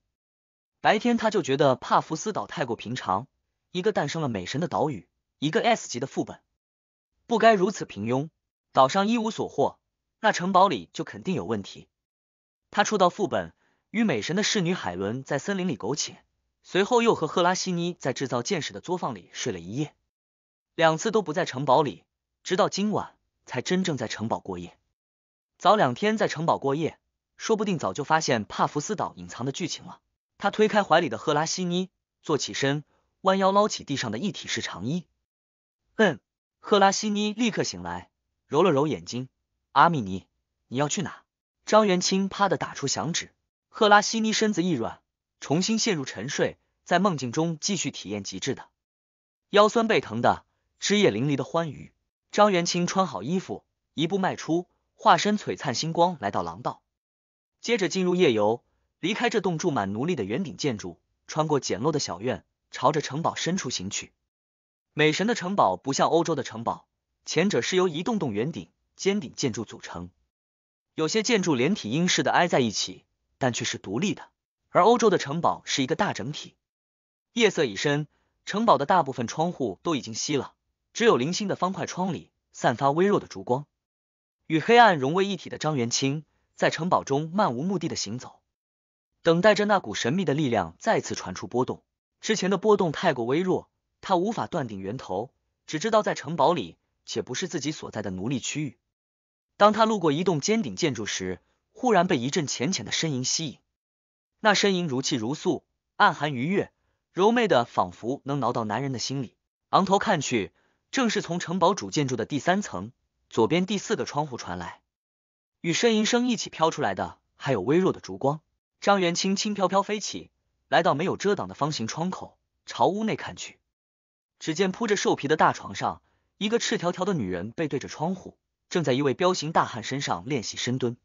白天他就觉得帕福斯岛太过平常，一个诞生了美神的岛屿，一个 S 级的副本，不该如此平庸。岛上一无所获，那城堡里就肯定有问题。他初到副本，与美神的侍女海伦在森林里苟且，随后又和赫拉西尼在制造箭矢的作坊里睡了一夜，两次都不在城堡里，直到今晚才真正在城堡过夜。早两天在城堡过夜，说不定早就发现帕福斯岛隐藏的剧情了。他推开怀里的赫拉西尼，坐起身，弯腰捞起地上的一体式长衣。嗯，赫拉西尼立刻醒来，揉了揉眼睛。阿米尼，你要去哪？张元清啪的打出响指，赫拉西尼身子一软，重新陷入沉睡，在梦境中继续体验极致的腰酸背疼的、枝叶淋漓的欢愉。张元清穿好衣服，一步迈出，化身璀璨星光，来到廊道，接着进入夜游。离开这栋住满奴隶的圆顶建筑，穿过简陋的小院，朝着城堡深处行去。美神的城堡不像欧洲的城堡，前者是由一栋栋圆顶尖顶建筑组成，有些建筑连体阴似的挨在一起，但却是独立的；而欧洲的城堡是一个大整体。夜色已深，城堡的大部分窗户都已经熄了，只有零星的方块窗里散发微弱的烛光，与黑暗融为一体。的张元清在城堡中漫无目的的行走。等待着那股神秘的力量再次传出波动，之前的波动太过微弱，他无法断定源头，只知道在城堡里，且不是自己所在的奴隶区域。当他路过一栋尖顶建筑时，忽然被一阵浅浅的呻吟吸引。那呻吟如泣如诉，暗含愉悦，柔媚的仿佛能挠到男人的心里。昂头看去，正是从城堡主建筑的第三层左边第四个窗户传来。与呻吟声一起飘出来的，还有微弱的烛光。张元清轻飘飘飞起，来到没有遮挡的方形窗口，朝屋内看去。只见铺着兽皮的大床上，一个赤条条的女人背对着窗户，正在一位彪形大汉身上练习深蹲。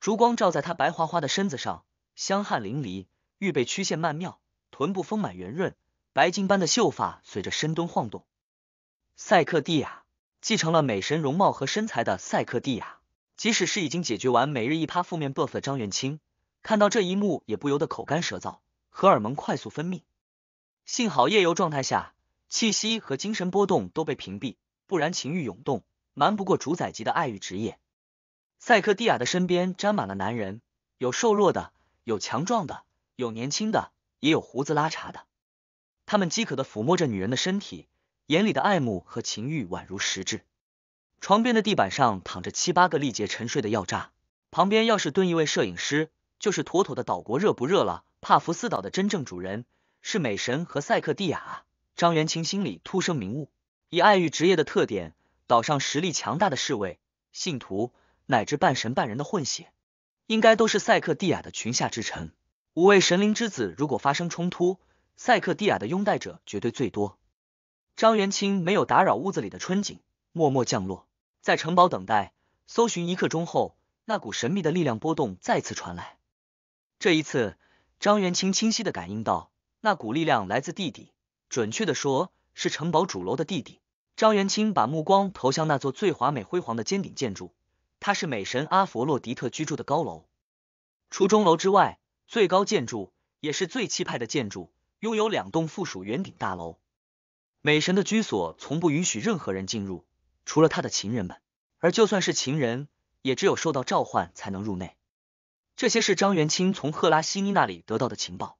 烛光照在她白花花的身子上，香汗淋漓，预备曲线曼妙，臀部丰满圆润，白金般的秀发随着深蹲晃动。塞克蒂亚继承了美神容貌和身材的塞克蒂亚，即使是已经解决完每日一趴负面 buff 的张元清。看到这一幕，也不由得口干舌燥，荷尔蒙快速分泌。幸好夜游状态下，气息和精神波动都被屏蔽，不然情欲涌动，瞒不过主宰级的爱欲职业。塞克蒂亚的身边沾满了男人，有瘦弱的，有强壮的，有年轻的，也有胡子拉碴的。他们饥渴的抚摸着女人的身体，眼里的爱慕和情欲宛如实质。床边的地板上躺着七八个力竭沉睡的药渣，旁边要是蹲一位摄影师。就是妥妥的岛国热不热了？帕福斯岛的真正主人是美神和塞克蒂亚。张元清心里突生明悟：以爱欲职业的特点，岛上实力强大的侍卫、信徒乃至半神半人的混血，应该都是塞克蒂亚的裙下之臣。五位神灵之子如果发生冲突，塞克蒂亚的拥戴者绝对最多。张元清没有打扰屋子里的春景，默默降落在城堡等待。搜寻一刻钟后，那股神秘的力量波动再次传来。这一次，张元清清晰的感应到那股力量来自地底，准确的说是城堡主楼的地底。张元清把目光投向那座最华美辉煌的尖顶建筑，它是美神阿佛洛狄特居住的高楼。除钟楼之外，最高建筑也是最气派的建筑，拥有两栋附属圆顶大楼。美神的居所从不允许任何人进入，除了他的情人们，而就算是情人，也只有受到召唤才能入内。这些是张元清从赫拉西尼那里得到的情报。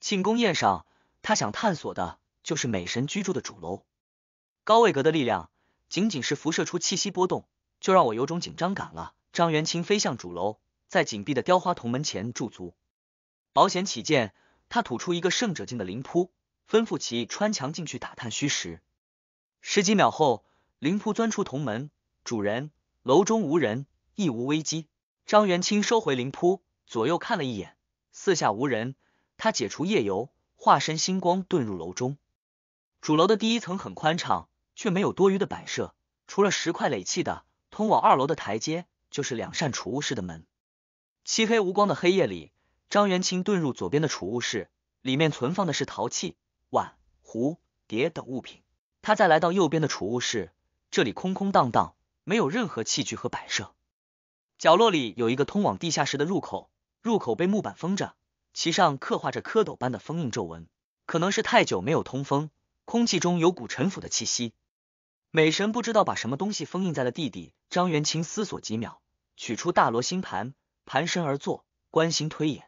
庆功宴上，他想探索的就是美神居住的主楼——高位阁的力量，仅仅是辐射出气息波动，就让我有种紧张感了。张元清飞向主楼，在紧闭的雕花铜门前驻足。保险起见，他吐出一个圣者境的灵扑，吩咐其穿墙进去打探虚实。十几秒后，灵扑钻出铜门。主人，楼中无人，亦无危机。张元清收回灵扑，左右看了一眼，四下无人。他解除夜游，化身星光，遁入楼中。主楼的第一层很宽敞，却没有多余的摆设，除了石块垒砌的通往二楼的台阶，就是两扇储物室的门。漆黑无光的黑夜里，张元清遁入左边的储物室，里面存放的是陶器、碗、壶、碟等物品。他再来到右边的储物室，这里空空荡荡，没有任何器具和摆设。角落里有一个通往地下室的入口，入口被木板封着，其上刻画着蝌蚪般的封印皱纹。可能是太久没有通风，空气中有股陈腐的气息。美神不知道把什么东西封印在了地底。张元清思索几秒，取出大罗星盘，盘身而坐，观星推演。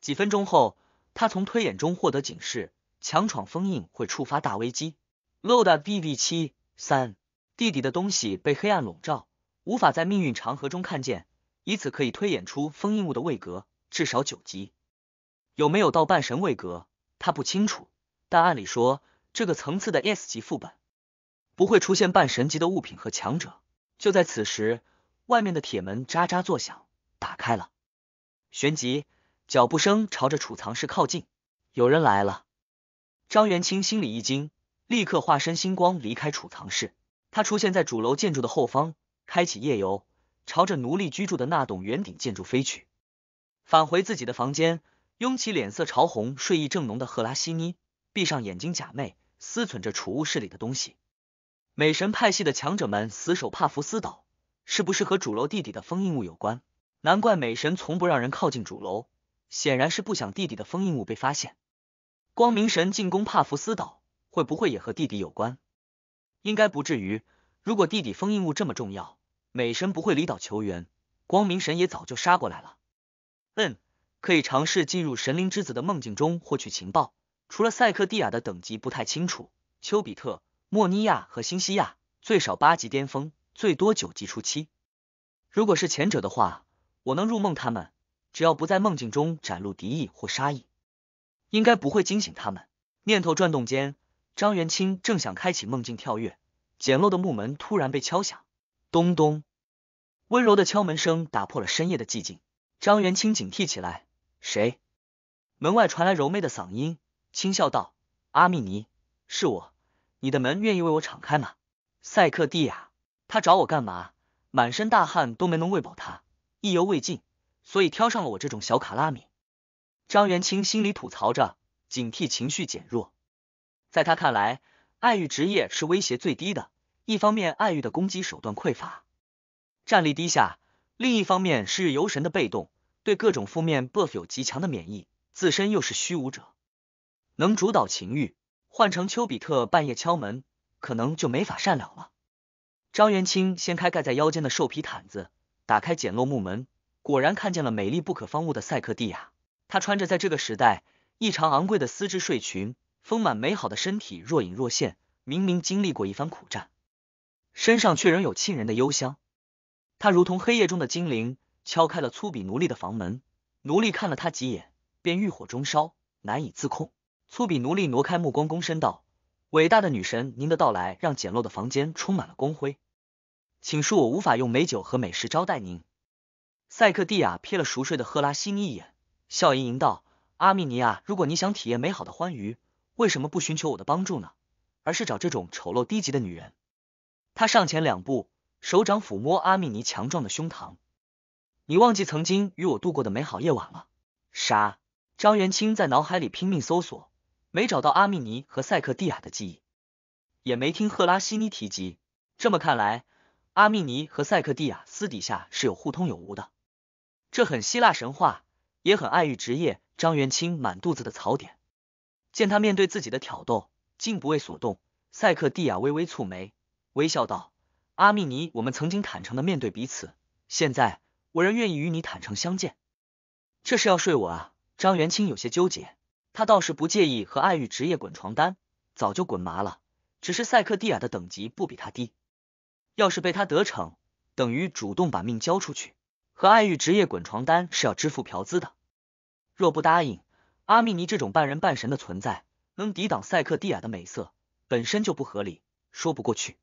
几分钟后，他从推演中获得警示：强闯封印会触发大危机。Load B B 七三，地底的东西被黑暗笼罩。无法在命运长河中看见，以此可以推演出封印物的位格至少九级，有没有到半神位格他不清楚，但按理说这个层次的 S 级副本不会出现半神级的物品和强者。就在此时，外面的铁门喳喳作响，打开了，旋即脚步声朝着储藏室靠近，有人来了。张元清心里一惊，立刻化身星光离开储藏室，他出现在主楼建筑的后方。开启夜游，朝着奴隶居住的那栋圆顶建筑飞去。返回自己的房间，拥起脸色潮红、睡意正浓的赫拉西尼，闭上眼睛假寐，思忖着储物室里的东西。美神派系的强者们死守帕福斯岛，是不是和主楼地底的封印物有关？难怪美神从不让人靠近主楼，显然是不想地底的封印物被发现。光明神进攻帕福斯岛，会不会也和地底有关？应该不至于。如果地底封印物这么重要。美神不会离岛求援，光明神也早就杀过来了。嗯，可以尝试进入神灵之子的梦境中获取情报。除了塞克蒂亚的等级不太清楚，丘比特、莫尼亚和新西亚最少八级巅峰，最多九级初期。如果是前者的话，我能入梦他们，只要不在梦境中展露敌意或杀意，应该不会惊醒他们。念头转动间，张元清正想开启梦境跳跃，简陋的木门突然被敲响。咚咚，温柔的敲门声打破了深夜的寂静。张元清警惕起来，谁？门外传来柔媚的嗓音，轻笑道：“阿密尼，是我，你的门愿意为我敞开吗？”赛克蒂亚，他找我干嘛？满身大汗都没能喂饱他，意犹未尽，所以挑上了我这种小卡拉米。张元清心里吐槽着，警惕情绪减弱。在他看来，爱与职业是威胁最低的。一方面爱欲的攻击手段匮乏，战力低下；另一方面是游神的被动，对各种负面 buff 有极强的免疫，自身又是虚无者，能主导情欲。换成丘比特半夜敲门，可能就没法善了了。张元清掀开盖在腰间的兽皮毯子，打开简陋木门，果然看见了美丽不可方物的塞克蒂亚。她穿着在这个时代异常昂贵的丝质睡裙，丰满美好的身体若隐若现。明明经历过一番苦战。身上却仍有沁人的幽香，他如同黑夜中的精灵，敲开了粗鄙奴隶的房门。奴隶看了他几眼，便欲火中烧，难以自控。粗鄙奴隶挪开目光，躬身道：“伟大的女神，您的到来让简陋的房间充满了光辉，请恕我无法用美酒和美食招待您。”塞克蒂亚瞥了熟睡的赫拉西尼一眼，笑盈盈道：“阿米尼亚，如果你想体验美好的欢愉，为什么不寻求我的帮助呢？而是找这种丑陋低级的女人？”他上前两步，手掌抚摸阿米尼强壮的胸膛。你忘记曾经与我度过的美好夜晚了？啥？张元清在脑海里拼命搜索，没找到阿米尼和塞克蒂亚的记忆，也没听赫拉西尼提及。这么看来，阿米尼和塞克蒂亚私底下是有互通有无的。这很希腊神话，也很爱玉职业。张元清满肚子的槽点。见他面对自己的挑逗竟不为所动，塞克蒂亚微微蹙眉。微笑道：“阿密尼，我们曾经坦诚的面对彼此，现在我仍愿意与你坦诚相见。这是要睡我啊？”张元清有些纠结，他倒是不介意和艾玉职业滚床单，早就滚麻了。只是塞克蒂亚的等级不比他低，要是被他得逞，等于主动把命交出去。和艾玉职业滚床单是要支付嫖资的，若不答应，阿密尼这种半人半神的存在能抵挡塞克蒂亚的美色，本身就不合理，说不过去。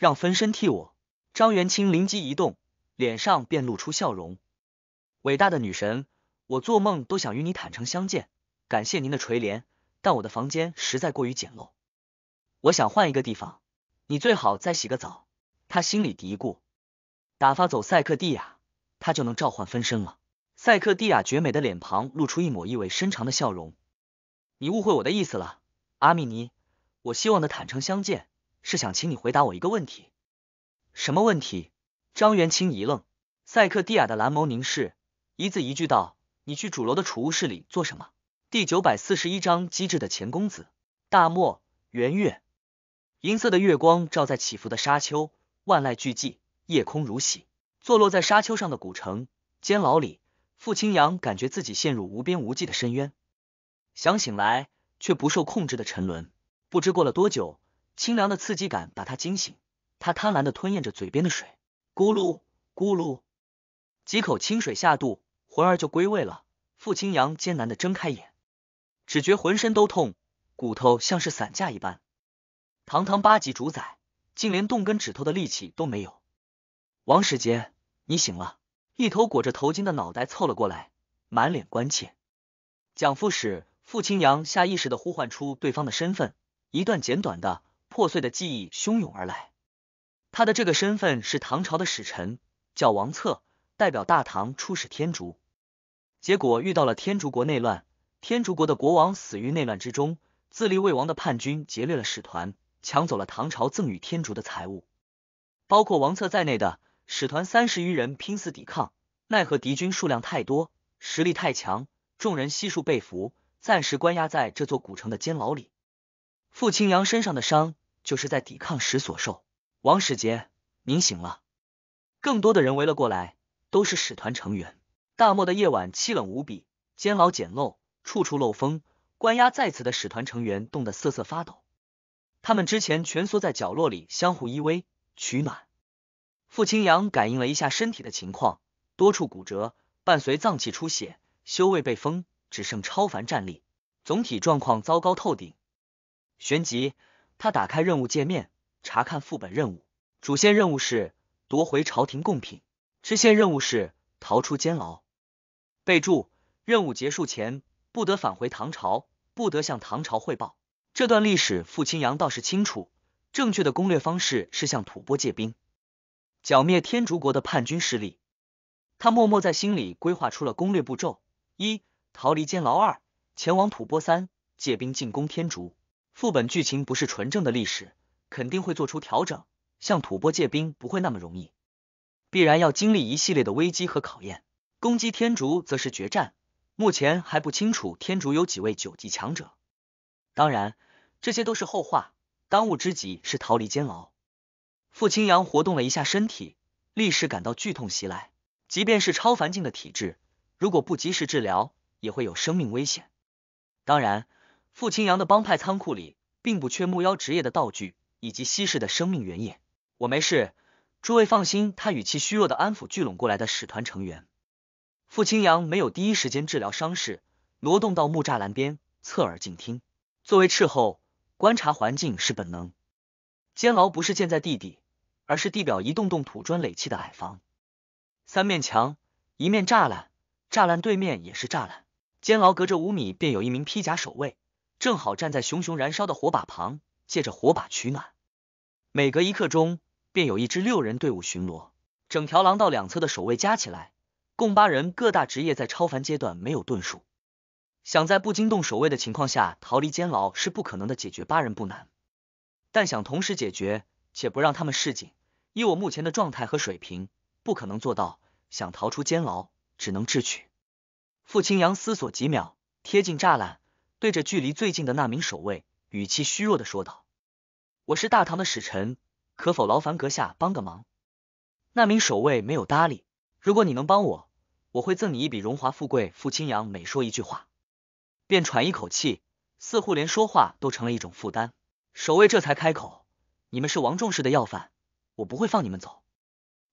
让分身替我，张元清灵机一动，脸上便露出笑容。伟大的女神，我做梦都想与你坦诚相见，感谢您的垂怜。但我的房间实在过于简陋，我想换一个地方。你最好再洗个澡。他心里嘀咕，打发走塞克蒂亚，他就能召唤分身了。塞克蒂亚绝美的脸庞露出一抹意味深长的笑容。你误会我的意思了，阿米尼。我希望的坦诚相见。是想请你回答我一个问题，什么问题？张元清一愣，塞克蒂亚的蓝眸凝视，一字一句道：“你去主楼的储物室里做什么？”第九百四十一章机智的钱公子。大漠，圆月，银色的月光照在起伏的沙丘，万籁俱寂，夜空如洗。坐落在沙丘上的古城监牢里，傅青阳感觉自己陷入无边无际的深渊，想醒来却不受控制的沉沦。不知过了多久。清凉的刺激感把他惊醒，他贪婪的吞咽着嘴边的水，咕噜咕噜，几口清水下肚，魂儿就归位了。傅青阳艰难的睁开眼，只觉浑身都痛，骨头像是散架一般。堂堂八级主宰，竟连动根指头的力气都没有。王世杰，你醒了！一头裹着头巾的脑袋凑了过来，满脸关切。蒋副使，傅青阳下意识的呼唤出对方的身份，一段简短的。破碎的记忆汹涌而来。他的这个身份是唐朝的使臣，叫王策，代表大唐出使天竺。结果遇到了天竺国内乱，天竺国的国王死于内乱之中，自立魏王的叛军劫掠了使团，抢走了唐朝赠与天竺的财物，包括王策在内的使团三十余人拼死抵抗，奈何敌军数量太多，实力太强，众人悉数被俘，暂时关押在这座古城的监牢里。傅青阳身上的伤。就是在抵抗时所受。王使节，您醒了。更多的人围了过来，都是使团成员。大漠的夜晚，凄冷无比，监牢简陋，处处漏风。关押在此的使团成员冻得瑟瑟发抖。他们之前蜷缩在角落里，相互依偎取暖。傅青阳感应了一下身体的情况，多处骨折，伴随脏器出血，修为被封，只剩超凡战力，总体状况糟糕透顶。旋即。他打开任务界面，查看副本任务。主线任务是夺回朝廷贡品，支线任务是逃出监牢。备注：任务结束前不得返回唐朝，不得向唐朝汇报。这段历史，傅青阳倒是清楚。正确的攻略方式是向吐蕃借兵，剿灭天竺国的叛军势力。他默默在心里规划出了攻略步骤：一、逃离监牢；二、前往吐蕃；三、借兵进攻天竺。副本剧情不是纯正的历史，肯定会做出调整。向吐蕃借兵不会那么容易，必然要经历一系列的危机和考验。攻击天竺则是决战，目前还不清楚天竺有几位九级强者。当然，这些都是后话，当务之急是逃离监牢。傅青阳活动了一下身体，立时感到剧痛袭来。即便是超凡境的体质，如果不及时治疗，也会有生命危险。当然。傅青阳的帮派仓库里并不缺木妖职业的道具以及稀释的生命原液，我没事，诸位放心。他语气虚弱的安抚聚拢过来的使团成员。傅青阳没有第一时间治疗伤势，挪动到木栅栏边，侧耳静听。作为斥候，观察环境是本能。监牢不是建在地底，而是地表一栋栋土砖垒砌的矮房，三面墙，一面栅栏，栅栏对面也是栅栏，监牢隔着五米便有一名披甲守卫。正好站在熊熊燃烧的火把旁，借着火把取暖。每隔一刻钟，便有一支六人队伍巡逻。整条廊道两侧的守卫加起来共八人，各大职业在超凡阶段没有遁术，想在不惊动守卫的情况下逃离监牢是不可能的。解决八人不难，但想同时解决且不让他们示警，以我目前的状态和水平，不可能做到。想逃出监牢，只能智取。傅青阳思索几秒，贴近栅栏。对着距离最近的那名守卫，语气虚弱的说道：“我是大唐的使臣，可否劳烦阁下帮个忙？”那名守卫没有搭理。如果你能帮我，我会赠你一笔荣华富贵。傅清扬每说一句话，便喘一口气，似乎连说话都成了一种负担。守卫这才开口：“你们是王仲氏的要犯，我不会放你们走。”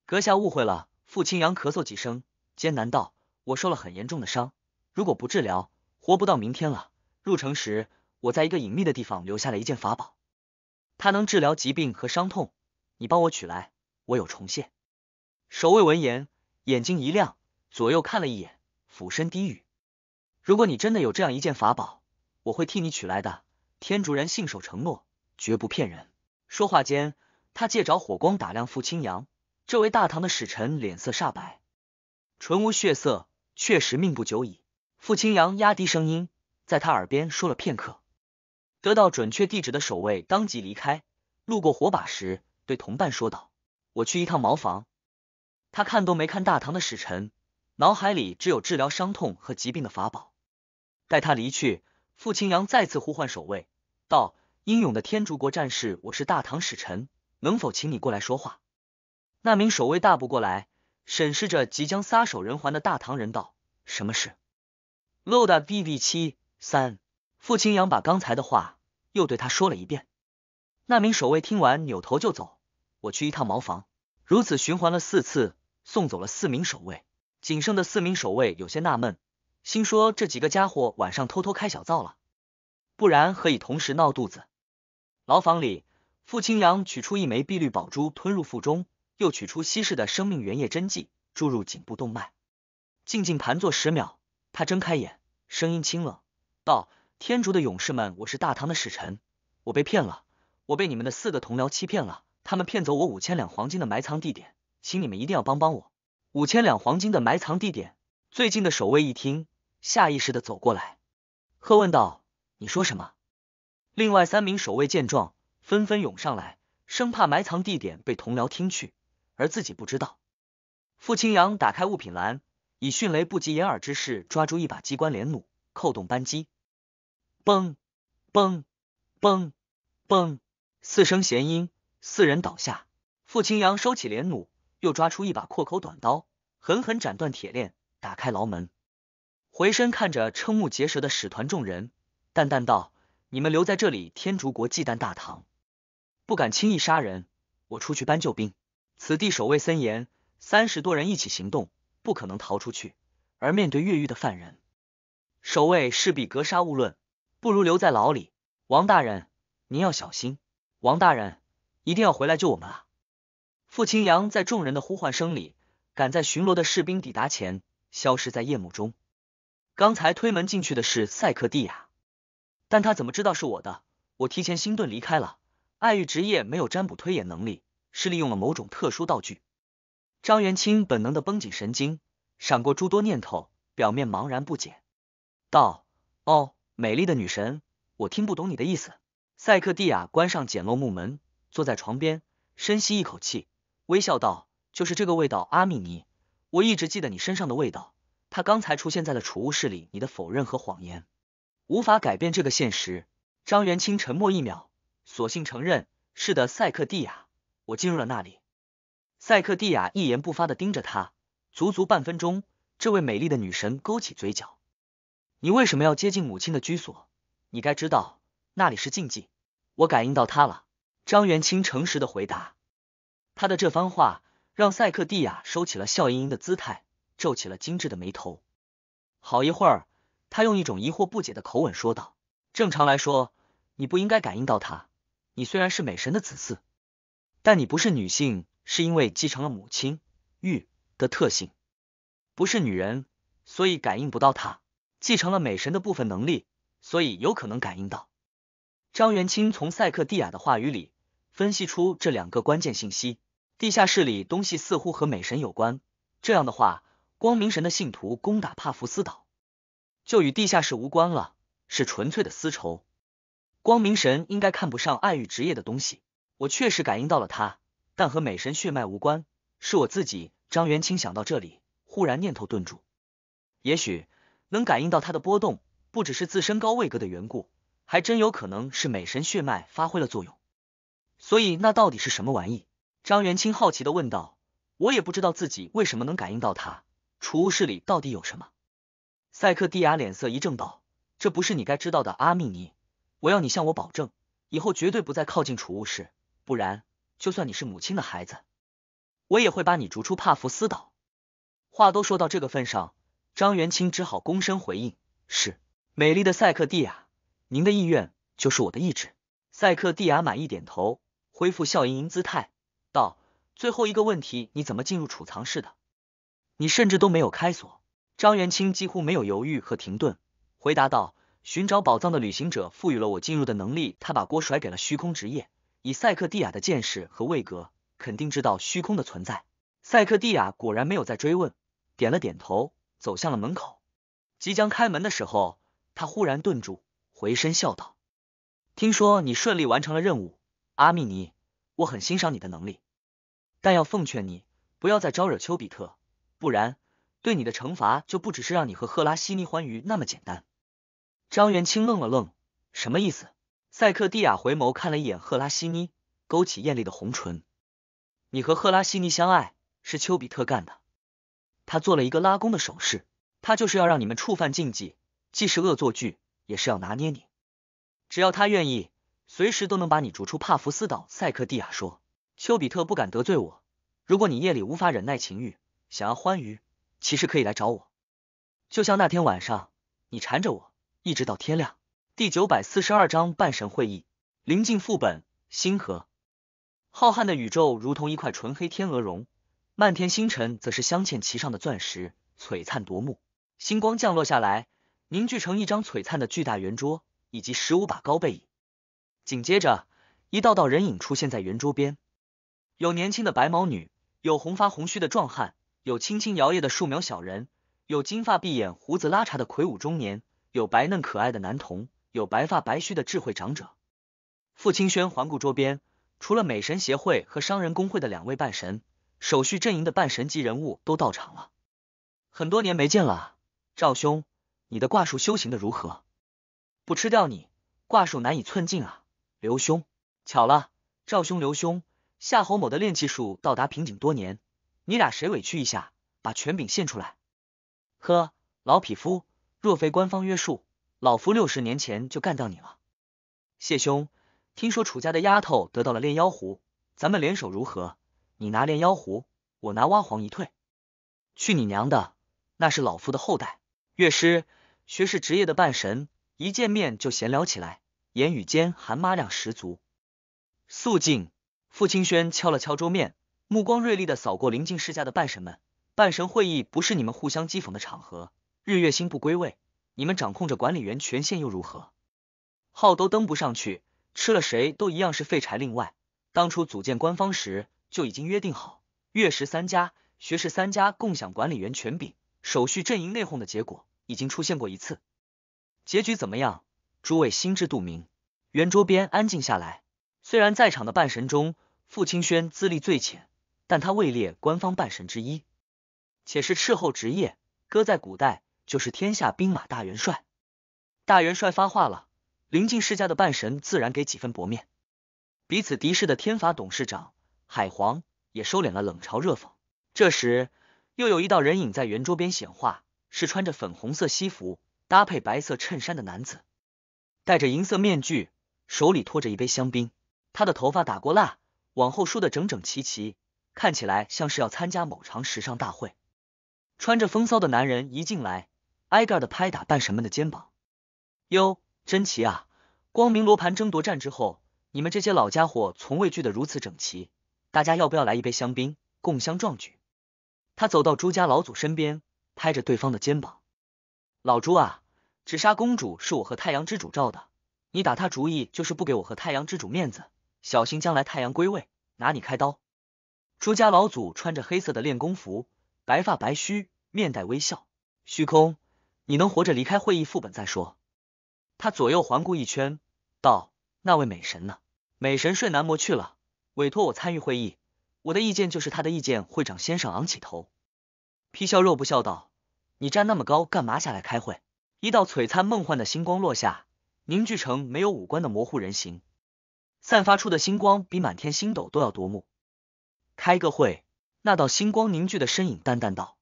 阁下误会了。傅清扬咳嗽几声，艰难道：“我受了很严重的伤，如果不治疗，活不到明天了。”入城时，我在一个隐秘的地方留下了一件法宝，它能治疗疾病和伤痛。你帮我取来，我有重谢。守卫闻言，眼睛一亮，左右看了一眼，俯身低语：“如果你真的有这样一件法宝，我会替你取来的。”天竺人信守承诺，绝不骗人。说话间，他借着火光打量傅青阳，这位大唐的使臣脸色煞白，唇无血色，确实命不久矣。傅青阳压低声音。在他耳边说了片刻，得到准确地址的守卫当即离开。路过火把时，对同伴说道：“我去一趟茅房。”他看都没看大唐的使臣，脑海里只有治疗伤痛和疾病的法宝。待他离去，傅青阳再次呼唤守卫道：“英勇的天竺国战士，我是大唐使臣，能否请你过来说话？”那名守卫大步过来，审视着即将撒手人寰的大唐人道：“什么事？”LOD B v 七。三，傅清扬把刚才的话又对他说了一遍。那名守卫听完，扭头就走。我去一趟茅房，如此循环了四次，送走了四名守卫。仅剩的四名守卫有些纳闷，心说这几个家伙晚上偷偷开小灶了，不然何以同时闹肚子？牢房里，傅清扬取出一枚碧绿宝珠，吞入腹中，又取出稀释的生命原液针剂，注入颈部动脉，静静盘坐十秒。他睁开眼，声音清冷。道：“天竺的勇士们，我是大唐的使臣，我被骗了，我被你们的四个同僚欺骗了，他们骗走我五千两黄金的埋藏地点，请你们一定要帮帮我。五千两黄金的埋藏地点。”最近的守卫一听，下意识的走过来，喝问道：“你说什么？”另外三名守卫见状，纷纷涌上来，生怕埋藏地点被同僚听去，而自己不知道。傅青阳打开物品栏，以迅雷不及掩耳之势抓住一把机关连弩，扣动扳机。嘣，嘣，嘣，嘣！四声弦音，四人倒下。傅青阳收起连弩，又抓出一把阔口短刀，狠狠斩断铁链，打开牢门，回身看着瞠目结舌的使团众人，淡淡道：“你们留在这里，天竺国忌惮大唐，不敢轻易杀人。我出去搬救兵。此地守卫森严，三十多人一起行动，不可能逃出去。而面对越狱的犯人，守卫势必格杀勿论。”不如留在牢里。王大人，您要小心。王大人，一定要回来救我们啊！傅清扬在众人的呼唤声里，赶在巡逻的士兵抵达前，消失在夜幕中。刚才推门进去的是赛克蒂亚，但他怎么知道是我的？我提前星遁离开了。碍玉职业没有占卜推演能力，是利用了某种特殊道具。张元清本能的绷紧神经，闪过诸多念头，表面茫然不解，道：“哦。”美丽的女神，我听不懂你的意思。塞克蒂亚关上简陋木门，坐在床边，深吸一口气，微笑道：“就是这个味道，阿米尼，我一直记得你身上的味道。”他刚才出现在了储物室里，你的否认和谎言无法改变这个现实。张元清沉默一秒，索性承认：“是的，塞克蒂亚，我进入了那里。”塞克蒂亚一言不发的盯着他，足足半分钟。这位美丽的女神勾起嘴角。你为什么要接近母亲的居所？你该知道那里是禁忌。我感应到她了。”张元清诚实的回答。他的这番话让塞克蒂亚收起了笑盈盈的姿态，皱起了精致的眉头。好一会儿，他用一种疑惑不解的口吻说道：“正常来说，你不应该感应到她。你虽然是美神的子嗣，但你不是女性，是因为继承了母亲玉的特性，不是女人，所以感应不到她。”继承了美神的部分能力，所以有可能感应到。张元清从塞克蒂亚的话语里分析出这两个关键信息：地下室里东西似乎和美神有关。这样的话，光明神的信徒攻打帕福斯岛就与地下室无关了，是纯粹的私仇。光明神应该看不上爱与职业的东西。我确实感应到了他，但和美神血脉无关，是我自己。张元清想到这里，忽然念头顿住，也许。能感应到它的波动，不只是自身高位格的缘故，还真有可能是美神血脉发挥了作用。所以那到底是什么玩意？张元清好奇的问道。我也不知道自己为什么能感应到它，储物室里到底有什么？塞克蒂亚脸色一正道：“这不是你该知道的，阿米尼。我要你向我保证，以后绝对不再靠近储物室，不然就算你是母亲的孩子，我也会把你逐出帕福斯岛。话都说到这个份上。”张元清只好躬身回应：“是，美丽的塞克蒂亚，您的意愿就是我的意志。”塞克蒂亚满意点头，恢复笑盈盈姿态，道：“最后一个问题，你怎么进入储藏室的？你甚至都没有开锁。”张元清几乎没有犹豫和停顿，回答道：“寻找宝藏的旅行者赋予了我进入的能力。他把锅甩给了虚空职业。以塞克蒂亚的见识和位格，肯定知道虚空的存在。”塞克蒂亚果然没有再追问，点了点头。走向了门口，即将开门的时候，他忽然顿住，回身笑道：“听说你顺利完成了任务，阿密尼，我很欣赏你的能力，但要奉劝你，不要再招惹丘比特，不然对你的惩罚就不只是让你和赫拉西尼欢愉那么简单。”张元清愣了愣，什么意思？塞克蒂亚回眸看了一眼赫拉西尼，勾起艳丽的红唇：“你和赫拉西尼相爱，是丘比特干的。”他做了一个拉弓的手势，他就是要让你们触犯禁忌，既是恶作剧，也是要拿捏你。只要他愿意，随时都能把你逐出帕福斯岛。塞克蒂亚说：“丘比特不敢得罪我。如果你夜里无法忍耐情欲，想要欢愉，其实可以来找我。就像那天晚上，你缠着我，一直到天亮。”第九百四十二章半神会议临近副本星河，浩瀚的宇宙如同一块纯黑天鹅绒。漫天星辰则是镶嵌其上的钻石，璀璨夺目。星光降落下来，凝聚成一张璀璨的巨大圆桌以及十五把高背椅。紧接着，一道道人影出现在圆桌边，有年轻的白毛女，有红发红须的壮汉，有轻轻摇曳的树苗小人，有金发碧眼、胡子拉碴的魁梧中年，有白嫩可爱的男童，有白发白须的智慧长者。傅清轩环顾桌边，除了美神协会和商人工会的两位半神。手续阵营的半神级人物都到场了，很多年没见了，赵兄，你的卦术修行的如何？不吃掉你，卦术难以寸进啊。刘兄，巧了，赵兄刘兄，夏侯某的炼气术到达瓶颈多年，你俩谁委屈一下，把权柄献出来？呵，老匹夫，若非官方约束，老夫六十年前就干掉你了。谢兄，听说楚家的丫头得到了炼妖壶，咱们联手如何？你拿炼妖壶，我拿挖黄一退，去你娘的！那是老夫的后代，乐师、学士职业的半神，一见面就闲聊起来，言语间含妈量十足。肃静！傅清轩敲了敲桌面，目光锐利的扫过临近世家的半神们。半神会议不是你们互相讥讽的场合。日月星不归位，你们掌控着管理员权限又如何？号都登不上去，吃了谁都一样是废柴。另外，当初组建官方时。就已经约定好，月食三家、学士三家共享管理员权柄。手续阵营内讧的结果已经出现过一次，结局怎么样？诸位心知肚明。圆桌边安静下来。虽然在场的半神中，傅清轩资历最浅，但他位列官方半神之一，且是斥候职业，搁在古代就是天下兵马大元帅。大元帅发话了，临近世家的半神自然给几分薄面。彼此敌视的天法董事长。海皇也收敛了冷嘲热讽。这时，又有一道人影在圆桌边显化，是穿着粉红色西服搭配白色衬衫的男子，戴着银色面具，手里托着一杯香槟。他的头发打过蜡，往后梳的整整齐齐，看起来像是要参加某场时尚大会。穿着风骚的男人一进来，挨个的拍打半神们的肩膀：“哟，真奇啊！光明罗盘争夺战之后，你们这些老家伙从未聚得如此整齐。”大家要不要来一杯香槟，共襄壮举？他走到朱家老祖身边，拍着对方的肩膀：“老朱啊，只杀公主是我和太阳之主罩的，你打他主意就是不给我和太阳之主面子，小心将来太阳归位拿你开刀。”朱家老祖穿着黑色的练功服，白发白须，面带微笑：“虚空，你能活着离开会议副本再说。”他左右环顾一圈，道：“那位美神呢？美神睡男魔去了。”委托我参与会议，我的意见就是他的意见。会长先生昂起头，皮笑肉不笑道：“你站那么高，干嘛下来开会？”一道璀璨梦幻的星光落下，凝聚成没有五官的模糊人形，散发出的星光比满天星斗都要夺目。开个会，那道星光凝聚的身影淡淡道：“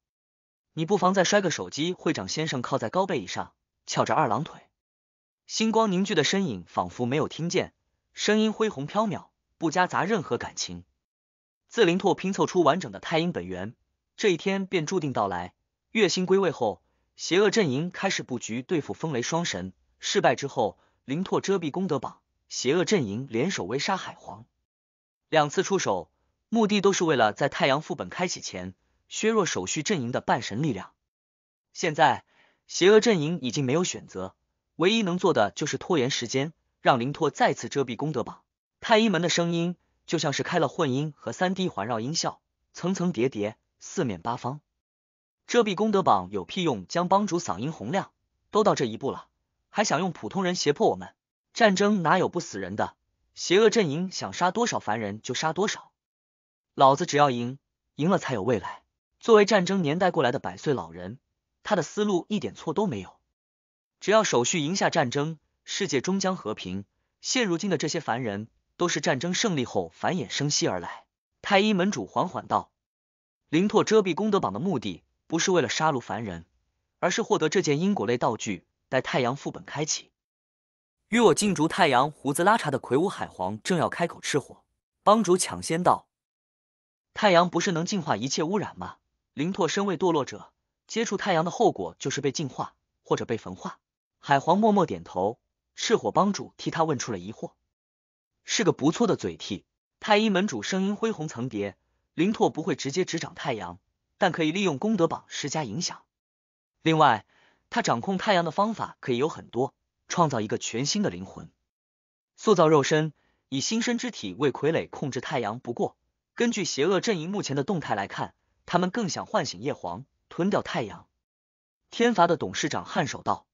你不妨再摔个手机。”会长先生靠在高背椅上，翘着二郎腿。星光凝聚的身影仿佛没有听见，声音恢宏飘渺。不夹杂任何感情，自灵拓拼凑出完整的太阴本源，这一天便注定到来。月星归位后，邪恶阵营开始布局对付风雷双神。失败之后，灵拓遮蔽功德榜，邪恶阵营联手围杀海皇。两次出手，目的都是为了在太阳副本开启前削弱守续阵营的半神力量。现在，邪恶阵营已经没有选择，唯一能做的就是拖延时间，让灵拓再次遮蔽功德榜。太医门的声音就像是开了混音和三 D 环绕音效，层层叠叠，四面八方。遮蔽功德榜有屁用？将帮主嗓音洪亮，都到这一步了，还想用普通人胁迫我们？战争哪有不死人的？邪恶阵营想杀多少凡人就杀多少。老子只要赢，赢了才有未来。作为战争年代过来的百岁老人，他的思路一点错都没有。只要手续赢下战争，世界终将和平。现如今的这些凡人。都是战争胜利后繁衍生息而来。太一门主缓缓道：“灵拓遮蔽功德榜的目的，不是为了杀戮凡人，而是获得这件因果类道具。待太阳副本开启，与我竞逐太阳，胡子拉碴的魁梧海皇正要开口吃火，帮主抢先道：‘太阳不是能净化一切污染吗？’灵拓身为堕落者，接触太阳的后果就是被净化或者被焚化。海皇默默点头，赤火帮主替他问出了疑惑。”是个不错的嘴替。太阴门主声音恢宏层叠，灵拓不会直接执掌太阳，但可以利用功德榜施加影响。另外，他掌控太阳的方法可以有很多，创造一个全新的灵魂，塑造肉身，以新生之体为傀儡控制太阳。不过，根据邪恶阵营目前的动态来看，他们更想唤醒叶皇，吞掉太阳。天罚的董事长颔首道：“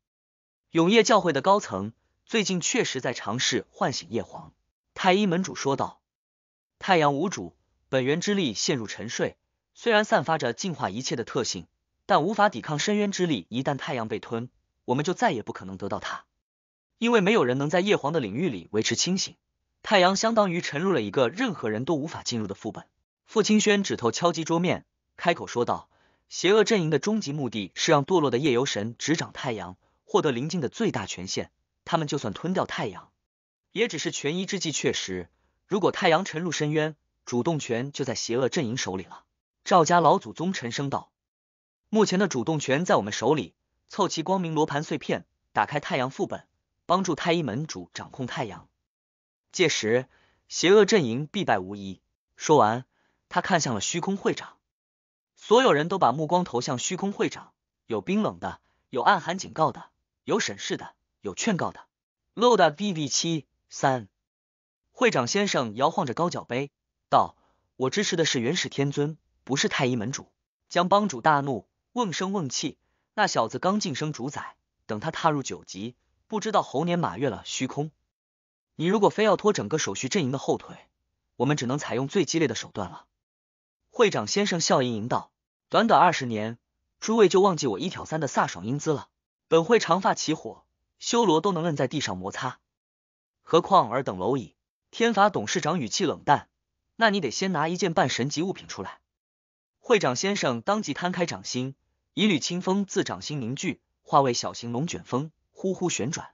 永业教会的高层最近确实在尝试唤醒叶皇。”太阴门主说道：“太阳无主，本源之力陷入沉睡。虽然散发着净化一切的特性，但无法抵抗深渊之力。一旦太阳被吞，我们就再也不可能得到它，因为没有人能在夜皇的领域里维持清醒。太阳相当于沉入了一个任何人都无法进入的副本。”傅清轩指头敲击桌面，开口说道：“邪恶阵营的终极目的是让堕落的夜游神执掌太阳，获得临近的最大权限。他们就算吞掉太阳。”也只是权宜之计。确实，如果太阳沉入深渊，主动权就在邪恶阵营手里了。赵家老祖宗沉声道：“目前的主动权在我们手里，凑齐光明罗盘碎片，打开太阳副本，帮助太一门主掌控太阳，届时邪恶阵营必败无疑。”说完，他看向了虚空会长。所有人都把目光投向虚空会长，有冰冷的，有暗含警告的，有审视的，有劝告的。l o d V B B 七。三，会长先生摇晃着高脚杯道：“我支持的是元始天尊，不是太一门主。”江帮主大怒，瓮声瓮气：“那小子刚晋升主宰，等他踏入九级，不知道猴年马月了。”虚空，你如果非要拖整个手续阵营的后腿，我们只能采用最激烈的手段了。会长先生笑盈盈道：“短短二十年，诸位就忘记我一挑三的飒爽英姿了？本会长发起火，修罗都能摁在地上摩擦。”何况尔等蝼蚁！天法董事长语气冷淡。那你得先拿一件半神级物品出来。会长先生当即摊开掌心，一缕清风自掌心凝聚，化为小型龙卷风，呼呼旋转。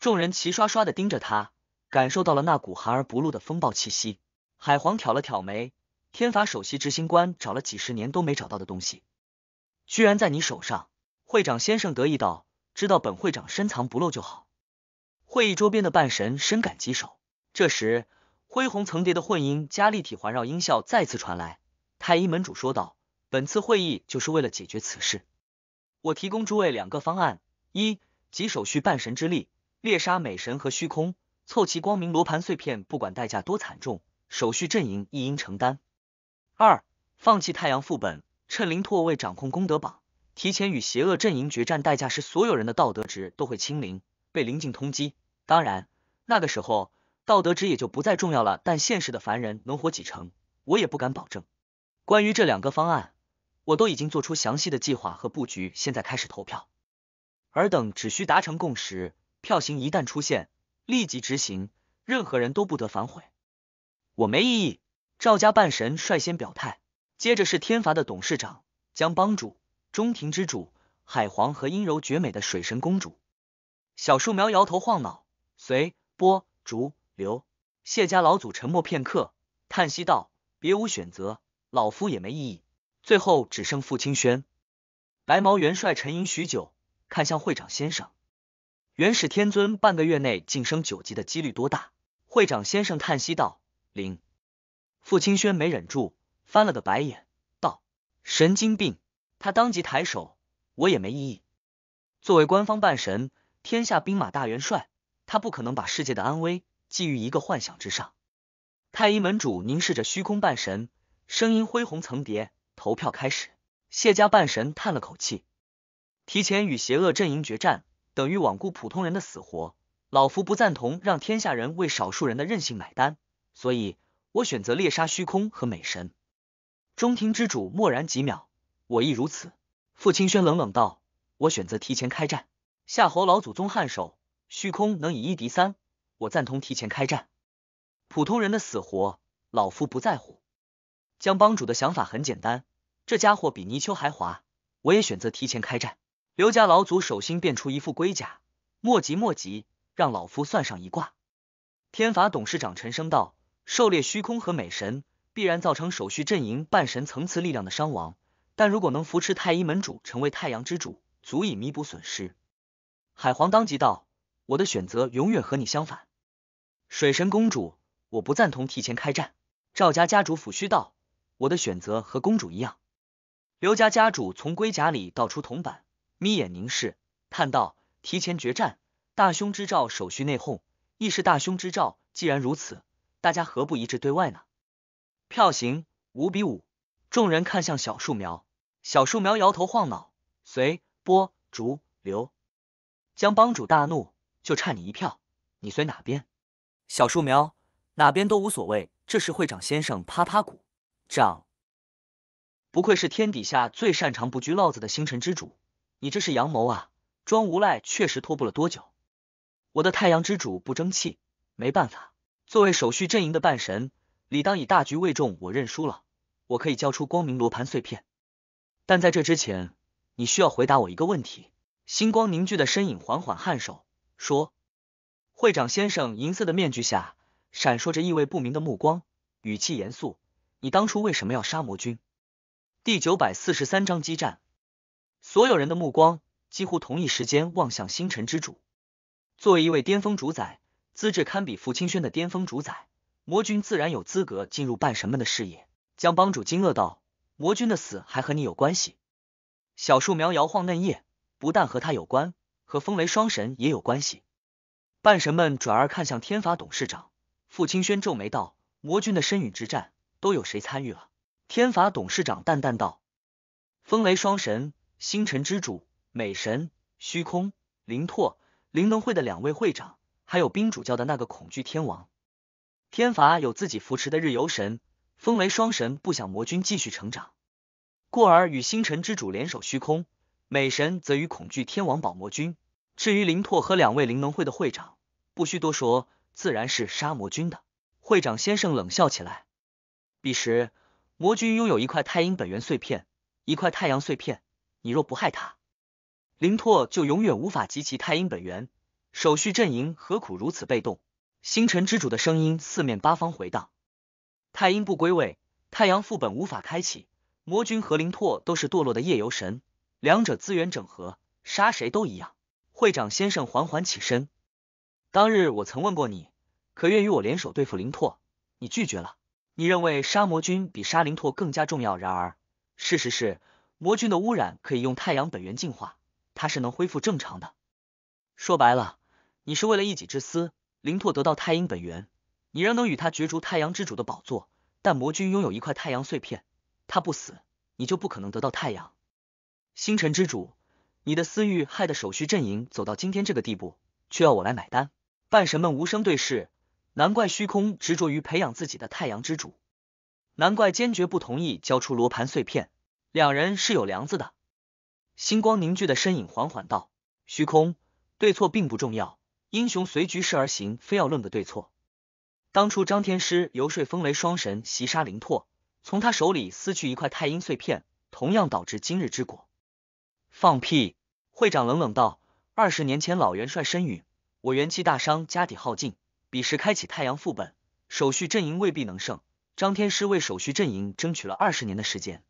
众人齐刷刷的盯着他，感受到了那股含而不露的风暴气息。海皇挑了挑眉，天法首席执行官找了几十年都没找到的东西，居然在你手上。会长先生得意道：“知道本会长深藏不露就好。”会议桌边的半神深感棘手。这时，恢宏层叠的混音加立体环绕音效再次传来。太医门主说道：“本次会议就是为了解决此事。我提供诸位两个方案：一、集手续半神之力猎杀美神和虚空，凑齐光明罗盘碎片，不管代价多惨重，手续阵营一应承担；二、放弃太阳副本，趁灵拓未掌控功德榜，提前与邪恶阵营决战，代价是所有人的道德值都会清零，被临近通缉。”当然，那个时候道德值也就不再重要了。但现实的凡人能活几成，我也不敢保证。关于这两个方案，我都已经做出详细的计划和布局。现在开始投票，尔等只需达成共识，票型一旦出现，立即执行，任何人都不得反悔。我没异议。赵家半神率先表态，接着是天罚的董事长、江帮主、中庭之主、海皇和阴柔绝美的水神公主。小树苗摇头晃脑。随波逐流，谢家老祖沉默片刻，叹息道：“别无选择，老夫也没异议。”最后只剩傅清轩、白毛元帅沉吟许久，看向会长先生：“元始天尊半个月内晋升九级的几率多大？”会长先生叹息道：“零。”傅清轩没忍住，翻了个白眼，道：“神经病！”他当即抬手：“我也没异议。”作为官方半神，天下兵马大元帅。他不可能把世界的安危寄于一个幻想之上。太一门主凝视着虚空半神，声音恢宏层叠。投票开始。谢家半神叹了口气，提前与邪恶阵营决战，等于罔顾普通人的死活。老夫不赞同让天下人为少数人的任性买单，所以我选择猎杀虚空和美神。中庭之主默然几秒，我亦如此。傅清轩冷冷道：“我选择提前开战。”夏侯老祖宗颔首。虚空能以一敌三，我赞同提前开战。普通人的死活，老夫不在乎。江帮主的想法很简单，这家伙比泥鳅还滑，我也选择提前开战。刘家老祖手心变出一副龟甲，莫急莫急，让老夫算上一卦。天法董事长沉声道：“狩猎虚空和美神，必然造成守续阵营半神层次力量的伤亡，但如果能扶持太一门主成为太阳之主，足以弥补损失。”海皇当即道。我的选择永远和你相反，水神公主，我不赞同提前开战。赵家家主抚须道，我的选择和公主一样。刘家家主从龟甲里倒出铜板，眯眼凝视，叹道：提前决战，大凶之兆，手续内讧，亦是大凶之兆。既然如此，大家何不一致对外呢？票型五比五，众人看向小树苗，小树苗摇头晃脑，随波逐流。江帮主大怒。就差你一票，你随哪边？小树苗哪边都无所谓。这时，会长先生啪啪鼓掌，不愧是天底下最擅长不拘老子的星辰之主，你这是阳谋啊！装无赖确实拖不了多久。我的太阳之主不争气，没办法，作为守序阵营的半神，理当以大局为重，我认输了。我可以交出光明罗盘碎片，但在这之前，你需要回答我一个问题。星光凝聚的身影缓缓颔首。说，会长先生，银色的面具下闪烁着意味不明的目光，语气严肃。你当初为什么要杀魔君？第九百四十三章激战。所有人的目光几乎同一时间望向星辰之主。作为一位巅峰主宰，资质堪比傅清轩的巅峰主宰，魔君自然有资格进入半神们的视野。江帮主惊愕道：“魔君的死还和你有关系？”小树苗摇晃嫩叶，不但和他有关。和风雷双神也有关系，半神们转而看向天法董事长傅清轩，皱眉道：“魔君的身陨之战，都有谁参与了？”天法董事长淡淡道：“风雷双神、星辰之主、美神、虚空、灵拓、灵能会的两位会长，还有冰主教的那个恐惧天王。天法有自己扶持的日游神，风雷双神不想魔君继续成长，故而与星辰之主联手，虚空、美神则与恐惧天王保魔君。”至于灵拓和两位灵能会的会长，不需多说，自然是杀魔君的。会长先生冷笑起来。彼时，魔君拥有一块太阴本源碎片，一块太阳碎片。你若不害他，林拓就永远无法集齐太阴本源。手续阵营何苦如此被动？星辰之主的声音四面八方回荡。太阴不归位，太阳副本无法开启。魔君和林拓都是堕落的夜游神，两者资源整合，杀谁都一样。会长先生缓缓起身。当日我曾问过你，可愿与我联手对付林拓？你拒绝了。你认为杀魔君比杀林拓更加重要？然而，事实是，魔君的污染可以用太阳本源净化，它是能恢复正常的。说白了，你是为了一己之私。林拓得到太阴本源，你仍能与他角逐太阳之主的宝座。但魔君拥有一块太阳碎片，他不死，你就不可能得到太阳。星辰之主。你的私欲害得手续阵营走到今天这个地步，却要我来买单。半神们无声对视，难怪虚空执着于培养自己的太阳之主，难怪坚决不同意交出罗盘碎片，两人是有梁子的。星光凝聚的身影缓缓道：“虚空，对错并不重要，英雄随局势而行，非要论个对错。当初张天师游说风雷双神袭杀灵拓，从他手里撕去一块太阴碎片，同样导致今日之果。”放屁！会长冷冷道：“二十年前老元帅身陨，我元气大伤，家底耗尽。彼时开启太阳副本，手续阵营未必能胜。张天师为手续阵营争取了二十年的时间，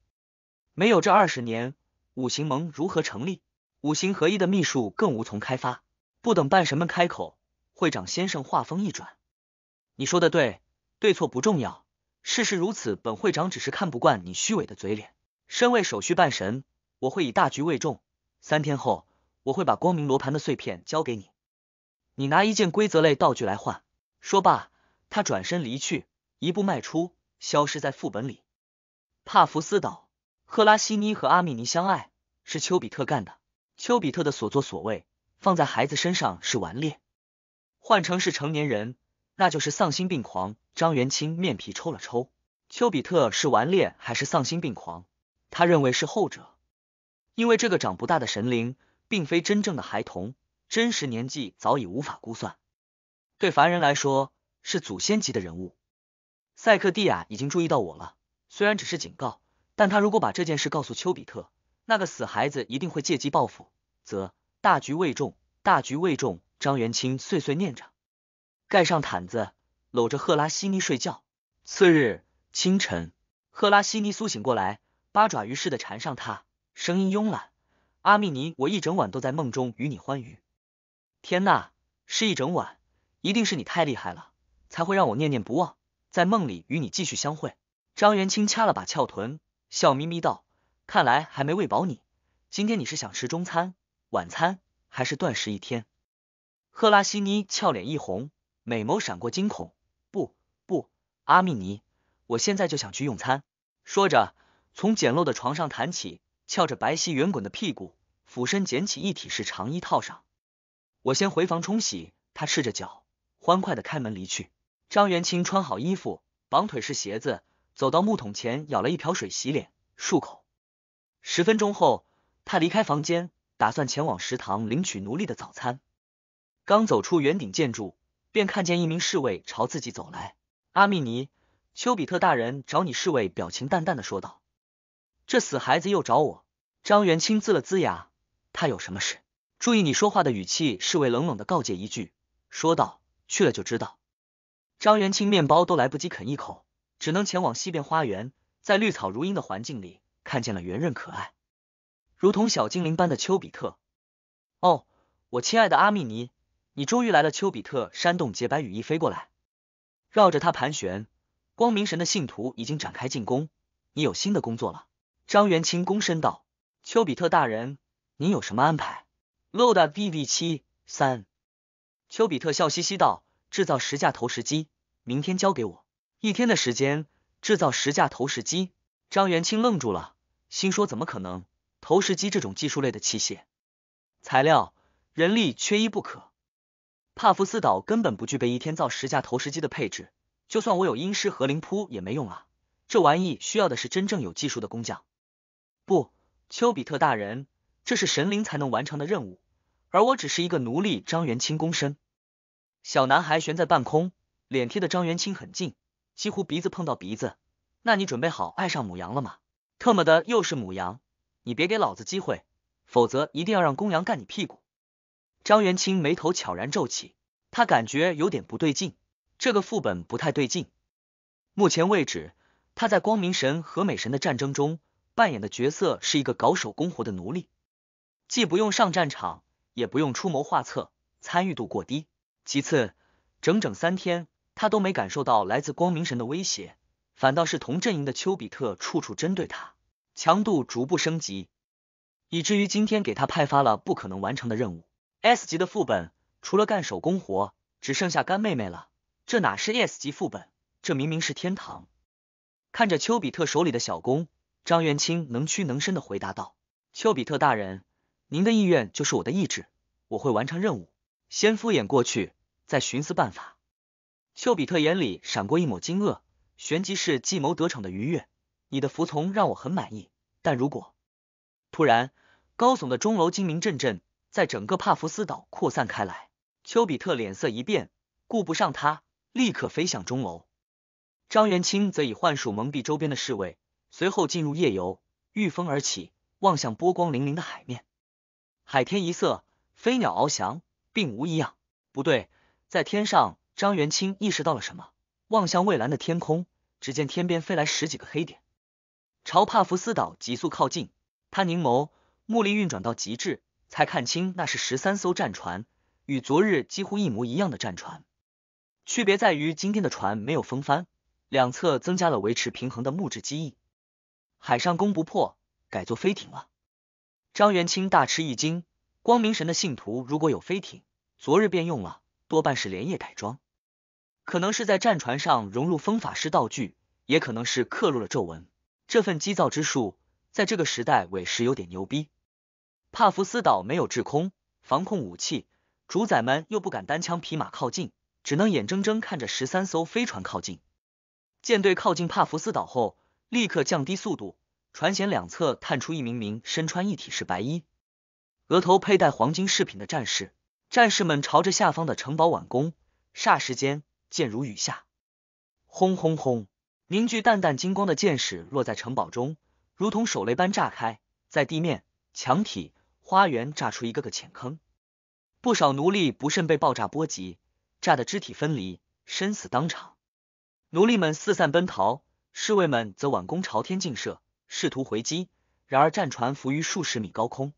没有这二十年，五行盟如何成立？五行合一的秘术更无从开发。”不等半神们开口，会长先生话锋一转：“你说的对，对错不重要，事实如此。本会长只是看不惯你虚伪的嘴脸。身为手续半神。”我会以大局为重，三天后我会把光明罗盘的碎片交给你，你拿一件规则类道具来换。说罢，他转身离去，一步迈出，消失在副本里。帕福斯岛，赫拉西尼和阿米尼相爱，是丘比特干的。丘比特的所作所为，放在孩子身上是顽劣，换成是成年人，那就是丧心病狂。张元清面皮抽了抽，丘比特是顽劣还是丧心病狂？他认为是后者。因为这个长不大的神灵，并非真正的孩童，真实年纪早已无法估算。对凡人来说，是祖先级的人物。塞克蒂亚已经注意到我了，虽然只是警告，但他如果把这件事告诉丘比特，那个死孩子一定会借机报复，则大局未重，大局未重。张元清碎碎念着，盖上毯子，搂着赫拉西尼睡觉。次日清晨，赫拉西尼苏醒过来，八爪鱼似的缠上他。声音慵懒，阿米尼，我一整晚都在梦中与你欢愉。天呐，是一整晚，一定是你太厉害了，才会让我念念不忘，在梦里与你继续相会。张元清掐了把翘臀，笑眯眯道：“看来还没喂饱你，今天你是想吃中餐、晚餐，还是断食一天？”赫拉西尼俏脸一红，美眸闪过惊恐：“不不，阿米尼，我现在就想去用餐。”说着，从简陋的床上弹起。翘着白皙圆滚的屁股，俯身捡起一体式长衣套上。我先回房冲洗，他赤着脚，欢快的开门离去。张元清穿好衣服，绑腿式鞋子，走到木桶前舀了一瓢水洗脸漱口。十分钟后，他离开房间，打算前往食堂领取奴隶的早餐。刚走出圆顶建筑，便看见一名侍卫朝自己走来。阿密尼，丘比特大人找你。”侍卫表情淡淡的说道。这死孩子又找我，张元清呲了呲牙，他有什么事？注意你说话的语气，侍卫冷冷的告诫一句，说道：“去了就知道。”张元清面包都来不及啃一口，只能前往西边花园，在绿草如茵的环境里，看见了圆润可爱、如同小精灵般的丘比特。哦，我亲爱的阿密尼，你终于来了！丘比特扇动洁白羽翼飞过来，绕着他盘旋。光明神的信徒已经展开进攻，你有新的工作了。张元清躬身道：“丘比特大人，您有什么安排？”“loadvv 七三。”丘比特笑嘻嘻道：“制造十架投石机，明天交给我，一天的时间制造十架投石机。”张元清愣住了，心说：“怎么可能？投石机这种技术类的器械，材料、人力缺一不可。帕夫斯岛根本不具备一天造十架投石机的配置。就算我有阴师和灵扑也没用啊，这玩意需要的是真正有技术的工匠。”不，丘比特大人，这是神灵才能完成的任务，而我只是一个奴隶。张元清躬身，小男孩悬在半空，脸贴的张元清很近，几乎鼻子碰到鼻子。那你准备好爱上母羊了吗？特么的，又是母羊！你别给老子机会，否则一定要让公羊干你屁股！张元清眉头悄然皱起，他感觉有点不对劲，这个副本不太对劲。目前为止，他在光明神和美神的战争中。扮演的角色是一个搞手工活的奴隶，既不用上战场，也不用出谋划策，参与度过低。其次，整整三天他都没感受到来自光明神的威胁，反倒是同阵营的丘比特处处针对他，强度逐步升级，以至于今天给他派发了不可能完成的任务。S 级的副本除了干手工活，只剩下干妹妹了。这哪是 S 级副本？这明明是天堂！看着丘比特手里的小弓。张元清能屈能伸的回答道：“丘比特大人，您的意愿就是我的意志，我会完成任务。先敷衍过去，再寻思办法。”丘比特眼里闪过一抹惊愕，旋即是计谋得逞的愉悦。你的服从让我很满意，但如果……突然，高耸的钟楼精鸣阵阵，在整个帕福斯岛扩散开来。丘比特脸色一变，顾不上他，立刻飞向钟楼。张元清则以幻术蒙蔽周边的侍卫。随后进入夜游，御风而起，望向波光粼粼的海面，海天一色，飞鸟翱翔，并无异样。不对，在天上，张元清意识到了什么，望向蔚蓝的天空，只见天边飞来十几个黑点，朝帕福斯岛急速靠近。他凝眸，目力运转到极致，才看清那是十三艘战船，与昨日几乎一模一样的战船，区别在于今天的船没有风帆，两侧增加了维持平衡的木质机翼。海上攻不破，改做飞艇了。张元清大吃一惊，光明神的信徒如果有飞艇，昨日便用了，多半是连夜改装，可能是在战船上融入风法师道具，也可能是刻入了咒文。这份机造之术，在这个时代委实有点牛逼。帕弗斯岛没有制空、防控武器，主宰们又不敢单枪匹马靠近，只能眼睁睁看着十三艘飞船靠近。舰队靠近帕弗斯岛后。立刻降低速度，船舷两侧探出一名名身穿一体式白衣、额头佩戴黄金饰品的战士。战士们朝着下方的城堡挽弓，霎时间箭如雨下，轰轰轰！凝聚淡淡金光的箭矢落在城堡中，如同手雷般炸开，在地面、墙体、花园炸出一个个浅坑。不少奴隶不慎被爆炸波及，炸得肢体分离，身死当场。奴隶们四散奔逃。侍卫们则挽弓朝天劲射，试图回击。然而战船浮于数十米高空，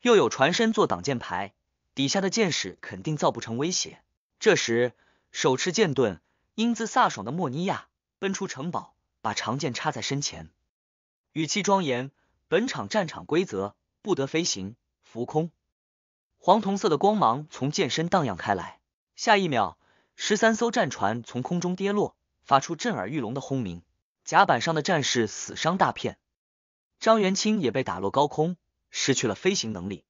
又有船身做挡箭牌，底下的箭矢肯定造不成威胁。这时，手持剑盾、英姿飒爽的莫尼亚奔出城堡，把长剑插在身前，语气庄严：“本场战场规则，不得飞行、浮空。”黄铜色的光芒从剑身荡漾开来。下一秒，十三艘战船从空中跌落，发出震耳欲聋的轰鸣。甲板上的战士死伤大片，张元清也被打落高空，失去了飞行能力。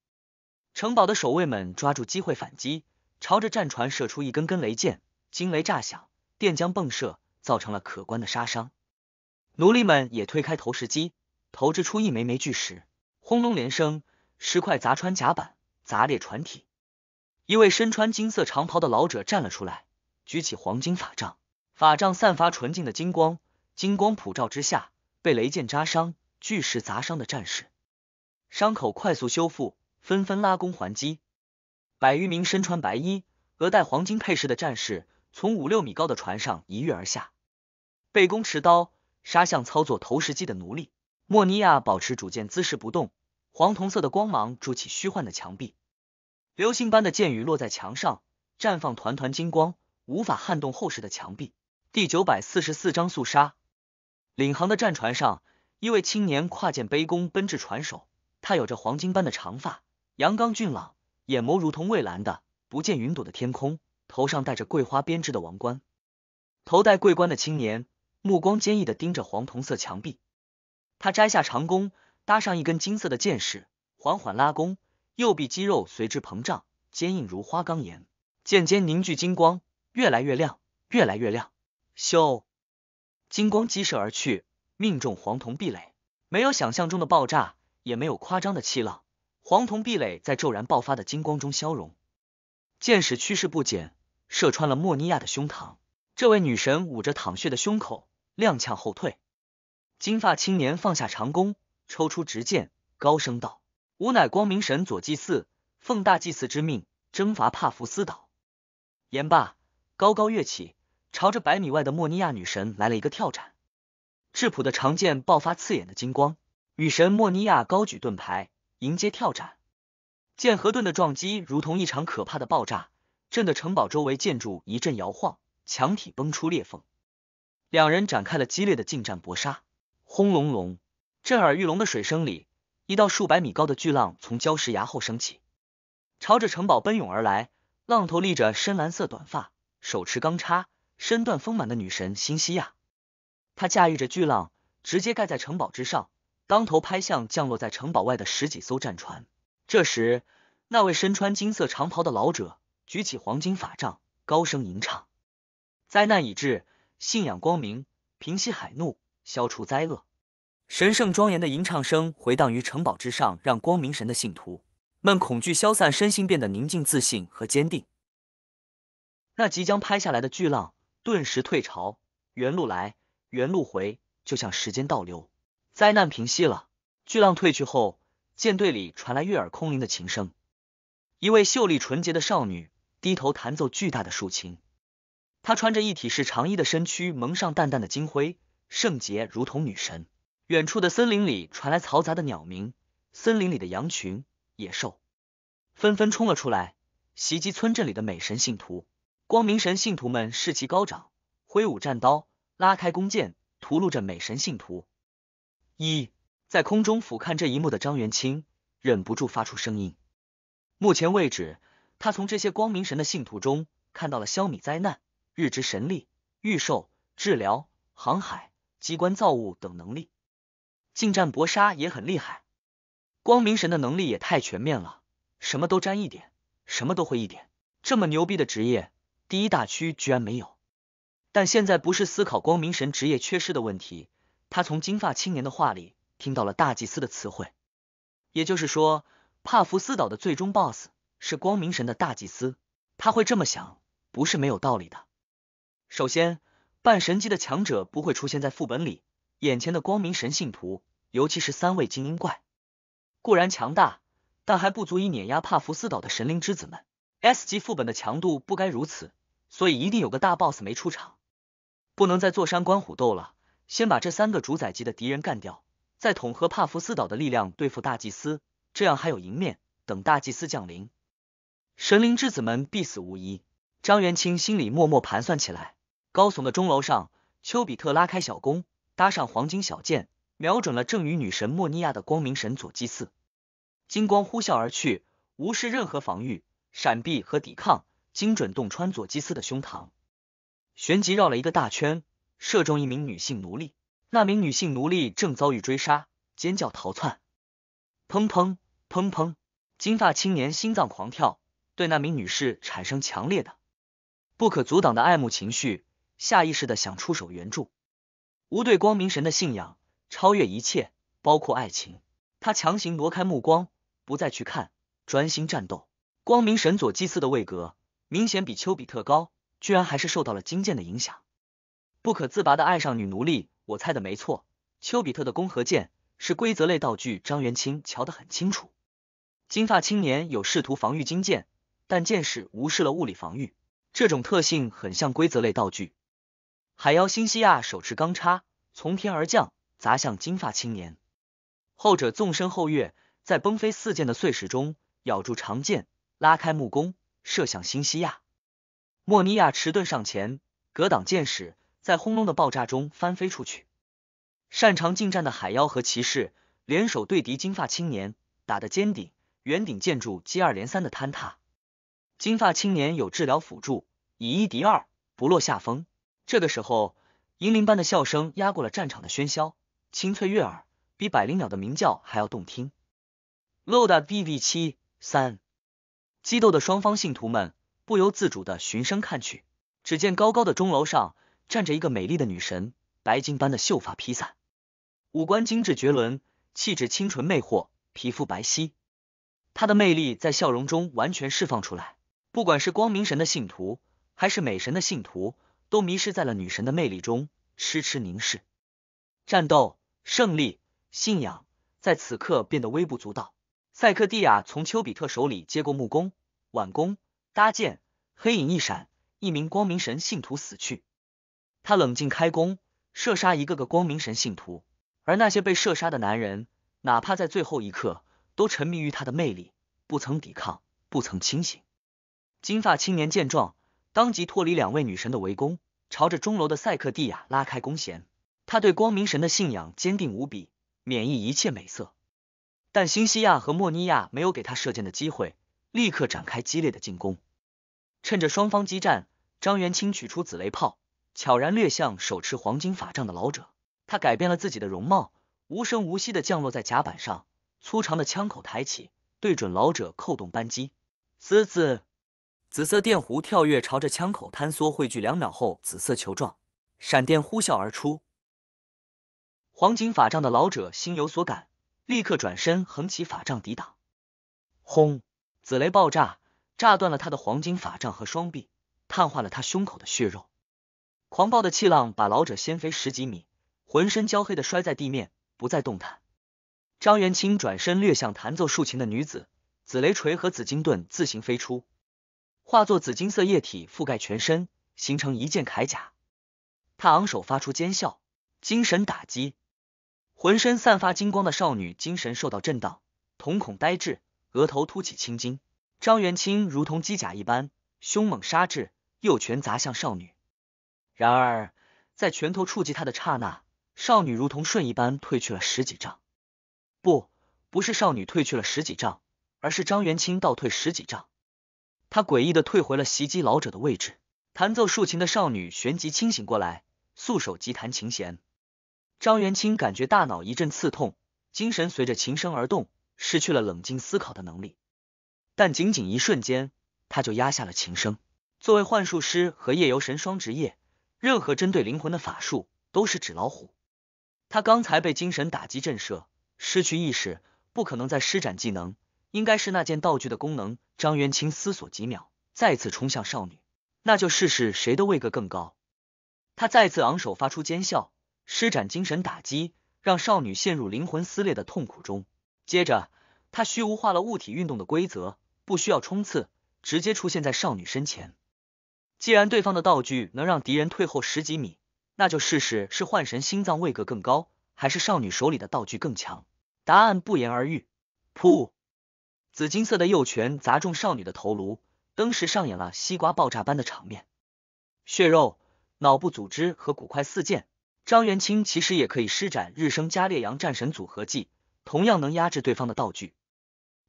城堡的守卫们抓住机会反击，朝着战船射出一根根雷箭，惊雷炸响，电浆迸射，造成了可观的杀伤。奴隶们也推开投石机，投掷出一枚枚巨石，轰隆连声，石块砸穿甲板，砸裂船体。一位身穿金色长袍的老者站了出来，举起黄金法杖，法杖散发纯净的金光。金光普照之下，被雷箭扎伤、巨石砸伤的战士，伤口快速修复，纷纷拉弓还击。百余名身穿白衣、额戴黄金配饰的战士，从五六米高的船上一跃而下，背弓持刀，杀向操作投石机的奴隶莫尼亚。保持主剑姿势不动，黄铜色的光芒筑起虚幻的墙壁，流星般的箭雨落在墙上，绽放团团金光，无法撼动厚实的墙壁。第九百四十四章：肃杀。领航的战船上，一位青年跨剑背弓，奔至船首。他有着黄金般的长发，阳刚俊朗，眼眸如同蔚蓝的不见云朵的天空。头上戴着桂花编织的王冠。头戴桂冠的青年目光坚毅地盯着黄铜色墙壁。他摘下长弓，搭上一根金色的箭矢，缓缓拉弓，右臂肌肉随之膨胀，坚硬如花岗岩。剑尖凝聚金光，越来越亮，越来越亮。咻。金光激射而去，命中黄铜壁垒，没有想象中的爆炸，也没有夸张的气浪。黄铜壁垒在骤然爆发的金光中消融，箭矢趋势不减，射穿了莫尼亚的胸膛。这位女神捂着淌血的胸口，踉跄后退。金发青年放下长弓，抽出直剑，高声道：“吾乃光明神左祭祀，奉大祭祀之命征伐帕福斯岛。”言罢，高高跃起。朝着百米外的莫尼亚女神来了一个跳斩，质朴的长剑爆发刺眼的金光，女神莫尼亚高举盾牌迎接跳斩，剑和盾的撞击如同一场可怕的爆炸，震得城堡周围建筑一阵摇晃，墙体崩出裂缝。两人展开了激烈的近战搏杀，轰隆隆，震耳欲聋的水声里，一道数百米高的巨浪从礁石崖后升起，朝着城堡奔涌而来，浪头立着深蓝色短发，手持钢叉。身段丰满的女神辛西亚，她驾驭着巨浪，直接盖在城堡之上，当头拍向降落在城堡外的十几艘战船。这时，那位身穿金色长袍的老者举起黄金法杖，高声吟唱：“灾难已至，信仰光明，平息海怒，消除灾厄。”神圣庄严的吟唱声回荡于城堡之上，让光明神的信徒们恐惧消散，身心变得宁静、自信和坚定。那即将拍下来的巨浪。顿时退潮，原路来，原路回，就像时间倒流。灾难平息了，巨浪退去后，舰队里传来悦耳空灵的琴声。一位秀丽纯洁的少女低头弹奏巨大的竖琴，她穿着一体式长衣的身躯蒙上淡淡的金灰，圣洁如同女神。远处的森林里传来嘈杂的鸟鸣，森林里的羊群、野兽纷纷冲了出来，袭击村镇里的美神信徒。光明神信徒们士气高涨，挥舞战刀，拉开弓箭，屠戮着美神信徒。一在空中俯瞰这一幕的张元清忍不住发出声音。目前为止，他从这些光明神的信徒中看到了消弭灾难、日之神力、御兽、治疗、航海、机关造物等能力，近战搏杀也很厉害。光明神的能力也太全面了，什么都沾一点，什么都会一点。这么牛逼的职业！第一大区居然没有，但现在不是思考光明神职业缺失的问题。他从金发青年的话里听到了大祭司的词汇，也就是说，帕弗斯岛的最终 BOSS 是光明神的大祭司。他会这么想，不是没有道理的。首先，半神级的强者不会出现在副本里。眼前的光明神信徒，尤其是三位精英怪，固然强大，但还不足以碾压帕弗斯岛的神灵之子们。S 级副本的强度不该如此。所以一定有个大 boss 没出场，不能再坐山观虎斗了。先把这三个主宰级的敌人干掉，再统合帕福斯岛的力量对付大祭司，这样还有赢面。等大祭司降临，神灵之子们必死无疑。张元清心里默默盘算起来。高耸的钟楼上，丘比特拉开小弓，搭上黄金小箭，瞄准了正与女神莫尼亚的光明神佐祭司。金光呼啸而去，无视任何防御、闪避和抵抗。精准洞穿佐基斯的胸膛，旋即绕了一个大圈，射中一名女性奴隶。那名女性奴隶正遭遇追杀，尖叫逃窜。砰砰砰砰！金发青年心脏狂跳，对那名女士产生强烈的、不可阻挡的爱慕情绪，下意识的想出手援助。无对光明神的信仰超越一切，包括爱情。他强行挪开目光，不再去看，专心战斗。光明神佐基斯的位格。明显比丘比特高，居然还是受到了金剑的影响，不可自拔的爱上女奴隶。我猜的没错，丘比特的弓和箭是规则类道具。张元清瞧得很清楚，金发青年有试图防御金剑，但剑士无视了物理防御，这种特性很像规则类道具。海妖辛西亚手持钢叉从天而降，砸向金发青年，后者纵身后跃，在崩飞四溅的碎石中咬住长剑，拉开木弓。射向新西亚，莫尼亚迟钝上前格挡箭矢，在轰隆的爆炸中翻飞出去。擅长近战的海妖和骑士联手对敌，金发青年打的尖顶、圆顶建筑接二连三的坍塌。金发青年有治疗辅助，以一敌二不落下风。这个时候，银铃般的笑声压过了战场的喧嚣，清脆悦耳，比百灵鸟的鸣叫还要动听。露达 B B 七三。激斗的双方信徒们不由自主的循声看去，只见高高的钟楼上站着一个美丽的女神，白金般的秀发披散，五官精致绝伦，气质清纯魅惑，皮肤白皙。她的魅力在笑容中完全释放出来，不管是光明神的信徒还是美神的信徒，都迷失在了女神的魅力中，痴痴凝视。战斗、胜利、信仰，在此刻变得微不足道。塞克蒂亚从丘比特手里接过木弓。挽弓搭箭，黑影一闪，一名光明神信徒死去。他冷静开弓，射杀一个个光明神信徒，而那些被射杀的男人，哪怕在最后一刻，都沉迷于他的魅力，不曾抵抗，不曾清醒。金发青年见状，当即脱离两位女神的围攻，朝着钟楼的塞克蒂亚拉开弓弦。他对光明神的信仰坚定无比，免疫一切美色。但辛西亚和莫尼亚没有给他射箭的机会。立刻展开激烈的进攻，趁着双方激战，张元清取出紫雷炮，悄然掠向手持黄金法杖的老者。他改变了自己的容貌，无声无息的降落在甲板上，粗长的枪口抬起，对准老者扣动扳机。滋滋，紫色电弧跳跃，朝着枪口坍缩汇聚，两秒后，紫色球状闪电呼啸而出。黄金法杖的老者心有所感，立刻转身横起法杖抵挡。轰！紫雷爆炸，炸断了他的黄金法杖和双臂，碳化了他胸口的血肉。狂暴的气浪把老者掀飞十几米，浑身焦黑的摔在地面，不再动弹。张元清转身掠向弹奏竖琴的女子，紫雷锤和紫金盾自行飞出，化作紫金色液体覆盖全身，形成一件铠甲。他昂首发出尖笑，精神打击，浑身散发金光的少女精神受到震荡，瞳孔呆滞。额头凸起青筋，张元清如同机甲一般凶猛杀至，右拳砸向少女。然而，在拳头触及她的刹那，少女如同瞬一般退去了十几丈。不，不是少女退去了十几丈，而是张元清倒退十几丈。他诡异的退回了袭击老者的位置。弹奏竖琴的少女旋即清醒过来，素手急弹琴弦。张元清感觉大脑一阵刺痛，精神随着琴声而动。失去了冷静思考的能力，但仅仅一瞬间，他就压下了琴声。作为幻术师和夜游神双职业，任何针对灵魂的法术都是纸老虎。他刚才被精神打击震慑，失去意识，不可能再施展技能。应该是那件道具的功能。张元清思索几秒，再次冲向少女。那就试试谁的位格更高。他再次昂首，发出尖笑，施展精神打击，让少女陷入灵魂撕裂的痛苦中。接着，他虚无化了物体运动的规则，不需要冲刺，直接出现在少女身前。既然对方的道具能让敌人退后十几米，那就试试是幻神心脏位格更高，还是少女手里的道具更强。答案不言而喻。噗！紫金色的右拳砸中少女的头颅，登时上演了西瓜爆炸般的场面，血肉、脑部组织和骨块四溅。张元清其实也可以施展日升加烈阳战神组合技。同样能压制对方的道具，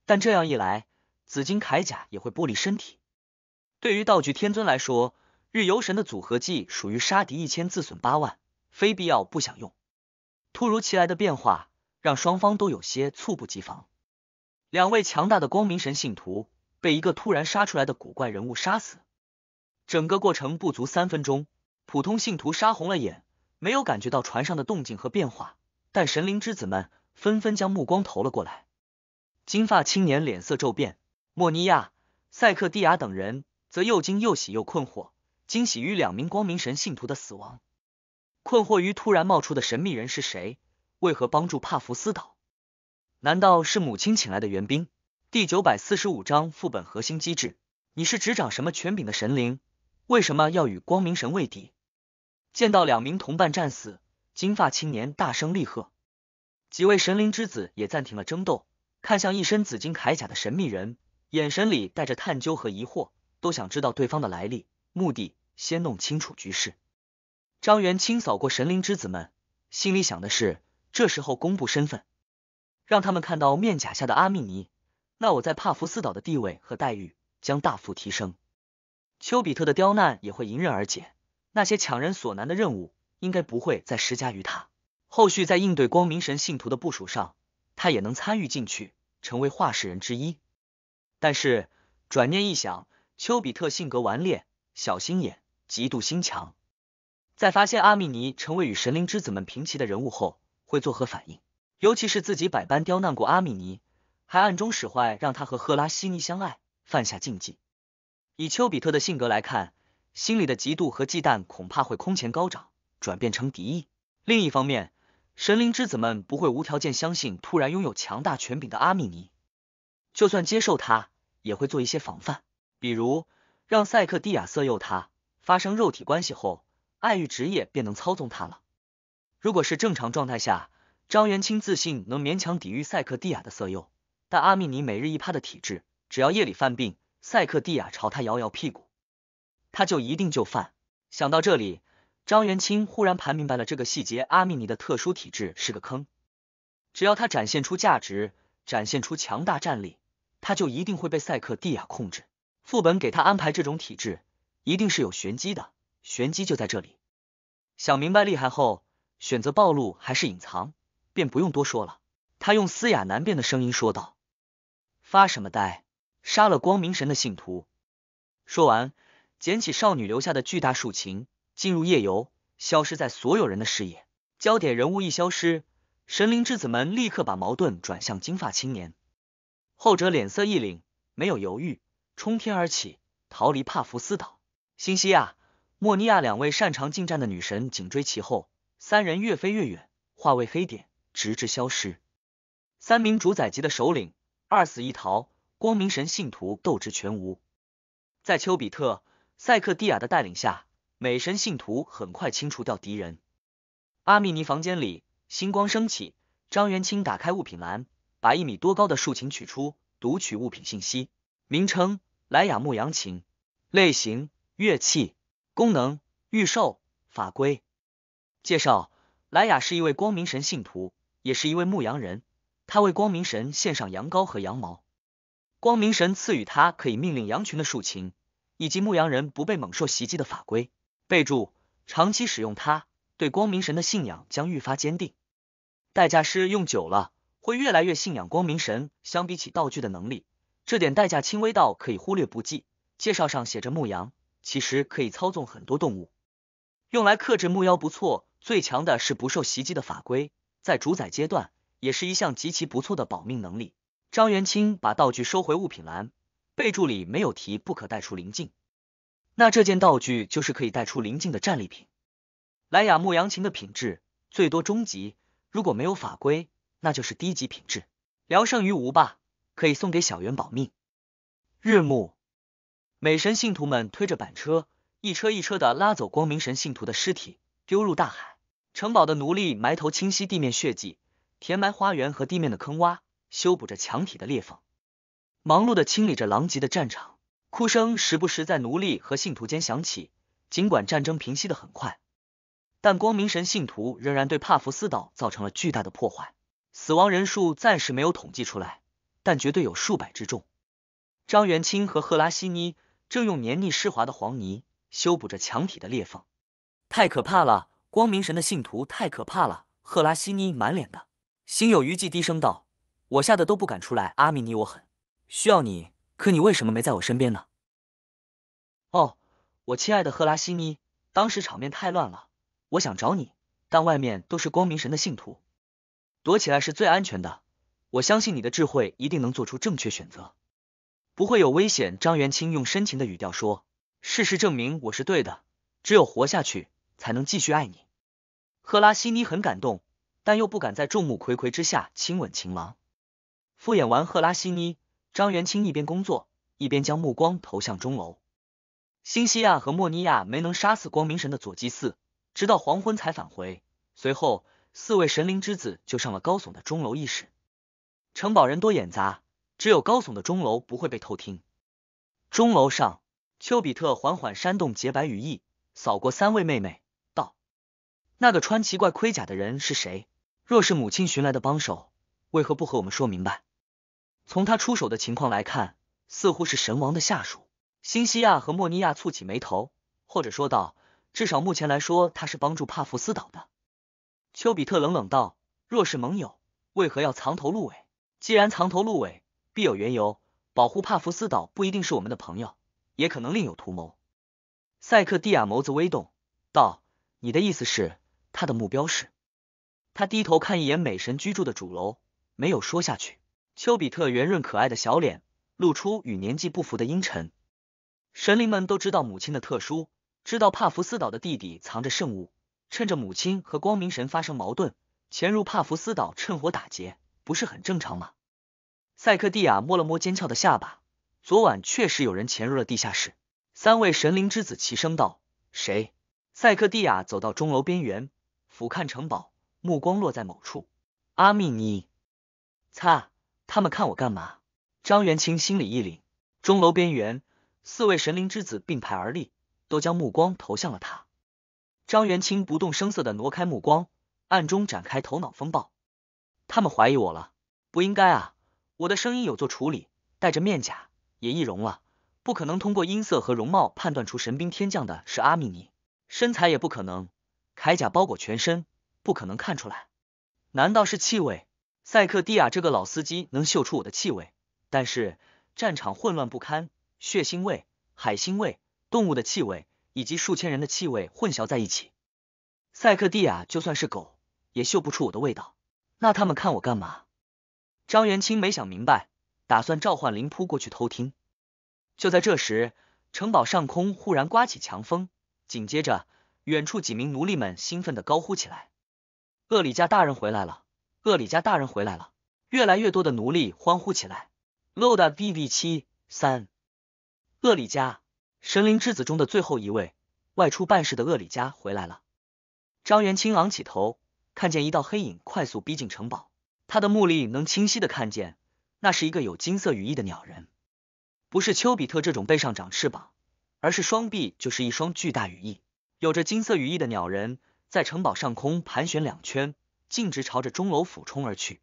但这样一来，紫金铠甲也会剥离身体。对于道具天尊来说，日游神的组合技属于杀敌一千自损八万，非必要不想用。突如其来的变化让双方都有些猝不及防。两位强大的光明神信徒被一个突然杀出来的古怪人物杀死，整个过程不足三分钟。普通信徒杀红了眼，没有感觉到船上的动静和变化，但神灵之子们。纷纷将目光投了过来。金发青年脸色骤变，莫尼亚、塞克蒂亚等人则又惊又喜又困惑：惊喜于两名光明神信徒的死亡，困惑于突然冒出的神秘人是谁，为何帮助帕弗斯岛？难道是母亲请来的援兵？第九百四十五章副本核心机制。你是执掌什么权柄的神灵？为什么要与光明神为敌？见到两名同伴战死，金发青年大声厉喝。几位神灵之子也暂停了争斗，看向一身紫金铠甲的神秘人，眼神里带着探究和疑惑，都想知道对方的来历、目的，先弄清楚局势。张元清扫过神灵之子们，心里想的是，这时候公布身份，让他们看到面甲下的阿米尼，那我在帕福斯岛的地位和待遇将大幅提升，丘比特的刁难也会迎刃而解，那些强人所难的任务应该不会再施加于他。后续在应对光明神信徒的部署上，他也能参与进去，成为画事人之一。但是转念一想，丘比特性格顽劣、小心眼、嫉妒心强，在发现阿米尼成为与神灵之子们平齐的人物后，会作何反应？尤其是自己百般刁难过阿米尼，还暗中使坏让他和赫拉西尼相爱，犯下禁忌。以丘比特的性格来看，心里的嫉妒和忌惮恐怕会空前高涨，转变成敌意。另一方面，神灵之子们不会无条件相信突然拥有强大权柄的阿米尼，就算接受他，也会做一些防范，比如让赛克蒂亚色诱他，发生肉体关系后，爱欲职业便能操纵他了。如果是正常状态下，张元清自信能勉强抵御赛克蒂亚的色诱，但阿米尼每日一趴的体质，只要夜里犯病，赛克蒂亚朝他摇摇屁股，他就一定就犯。想到这里。张元清忽然盘明白了这个细节：阿米尼的特殊体质是个坑，只要他展现出价值，展现出强大战力，他就一定会被塞克蒂亚控制。副本给他安排这种体质，一定是有玄机的，玄机就在这里。想明白厉害后，选择暴露还是隐藏，便不用多说了。他用嘶哑难辨的声音说道：“发什么呆？杀了光明神的信徒！”说完，捡起少女留下的巨大竖琴。进入夜游，消失在所有人的视野。焦点人物一消失，神灵之子们立刻把矛盾转向金发青年，后者脸色一凛，没有犹豫，冲天而起，逃离帕福斯岛。新西亚、莫尼亚两位擅长近战的女神紧追其后，三人越飞越远，化为黑点，直至消失。三名主宰级的首领，二死一逃，光明神信徒斗志全无。在丘比特、塞克蒂亚的带领下。美神信徒很快清除掉敌人。阿米尼房间里星光升起，张元清打开物品栏，把一米多高的竖琴取出，读取物品信息：名称莱雅牧羊琴，类型乐器，功能预售法规介绍。莱雅是一位光明神信徒，也是一位牧羊人，他为光明神献上羊羔和羊毛，光明神赐予他可以命令羊群的竖琴，以及牧羊人不被猛兽袭击的法规。备注：长期使用它，对光明神的信仰将愈发坚定。代价师用久了，会越来越信仰光明神。相比起道具的能力，这点代价轻微到可以忽略不计。介绍上写着牧羊，其实可以操纵很多动物，用来克制牧妖不错。最强的是不受袭击的法规，在主宰阶段也是一项极其不错的保命能力。张元清把道具收回物品栏，备注里没有提不可带出灵境。那这件道具就是可以带出灵境的战利品，莱雅牧羊琴的品质最多中级，如果没有法规，那就是低级品质，聊胜于无吧，可以送给小圆保命。日暮，美神信徒们推着板车，一车一车的拉走光明神信徒的尸体，丢入大海。城堡的奴隶埋头清洗地面血迹，填埋花园和地面的坑洼，修补着墙体的裂缝，忙碌的清理着狼藉的战场。哭声时不时在奴隶和信徒间响起。尽管战争平息的很快，但光明神信徒仍然对帕福斯岛造成了巨大的破坏。死亡人数暂时没有统计出来，但绝对有数百之众。张元清和赫拉西尼正用黏腻湿滑的黄泥修补着墙体的裂缝。太可怕了！光明神的信徒太可怕了！赫拉西尼满脸的心有余悸，低声道：“我吓得都不敢出来。”阿米，尼，我狠，需要你。可你为什么没在我身边呢？哦，我亲爱的赫拉西尼，当时场面太乱了，我想找你，但外面都是光明神的信徒，躲起来是最安全的。我相信你的智慧，一定能做出正确选择，不会有危险。张元清用深情的语调说：“事实证明我是对的，只有活下去，才能继续爱你。”赫拉西尼很感动，但又不敢在众目睽睽之下亲吻情郎。敷衍完赫拉西尼。张元清一边工作，一边将目光投向钟楼。辛西亚和莫尼亚没能杀死光明神的左祭司，直到黄昏才返回。随后，四位神灵之子就上了高耸的钟楼议事。城堡人多眼杂，只有高耸的钟楼不会被偷听。钟楼上，丘比特缓缓扇动洁白羽翼，扫过三位妹妹，道：“那个穿奇怪盔甲的人是谁？若是母亲寻来的帮手，为何不和我们说明白？”从他出手的情况来看，似乎是神王的下属。新西亚和莫尼亚蹙起眉头，或者说道：“至少目前来说，他是帮助帕福斯岛的。”丘比特冷冷道：“若是盟友，为何要藏头露尾？既然藏头露尾，必有缘由。保护帕福斯岛不一定是我们的朋友，也可能另有图谋。”塞克蒂亚眸子微动，道：“你的意思是，他的目标是？”他低头看一眼美神居住的主楼，没有说下去。丘比特圆润可爱的小脸露出与年纪不符的阴沉，神灵们都知道母亲的特殊，知道帕弗斯岛的地底藏着圣物，趁着母亲和光明神发生矛盾，潜入帕弗斯岛趁火打劫，不是很正常吗？塞克蒂亚摸了摸尖翘的下巴，昨晚确实有人潜入了地下室。三位神灵之子齐声道：“谁？”塞克蒂亚走到钟楼边缘，俯瞰城堡，目光落在某处。阿密尼，擦。他们看我干嘛？张元清心里一凛。钟楼边缘，四位神灵之子并排而立，都将目光投向了他。张元清不动声色的挪开目光，暗中展开头脑风暴。他们怀疑我了？不应该啊！我的声音有做处理，戴着面甲也易容了，不可能通过音色和容貌判断出神兵天降的是阿米尼。身材也不可能，铠甲包裹全身，不可能看出来。难道是气味？塞克蒂亚这个老司机能嗅出我的气味，但是战场混乱不堪，血腥味、海腥味、动物的气味以及数千人的气味混淆在一起，塞克蒂亚就算是狗也嗅不出我的味道。那他们看我干嘛？张元清没想明白，打算召唤灵扑过去偷听。就在这时，城堡上空忽然刮起强风，紧接着，远处几名奴隶们兴奋的高呼起来：“厄里加大人回来了！”厄里加大人回来了，越来越多的奴隶欢呼起来。Loda B B 七三，厄里加神灵之子中的最后一位，外出办事的厄里加回来了。张元清昂起头，看见一道黑影快速逼近城堡，他的目力能清晰的看见，那是一个有金色羽翼的鸟人，不是丘比特这种背上长翅膀，而是双臂就是一双巨大羽翼。有着金色羽翼的鸟人在城堡上空盘旋两圈。径直朝着钟楼俯冲而去。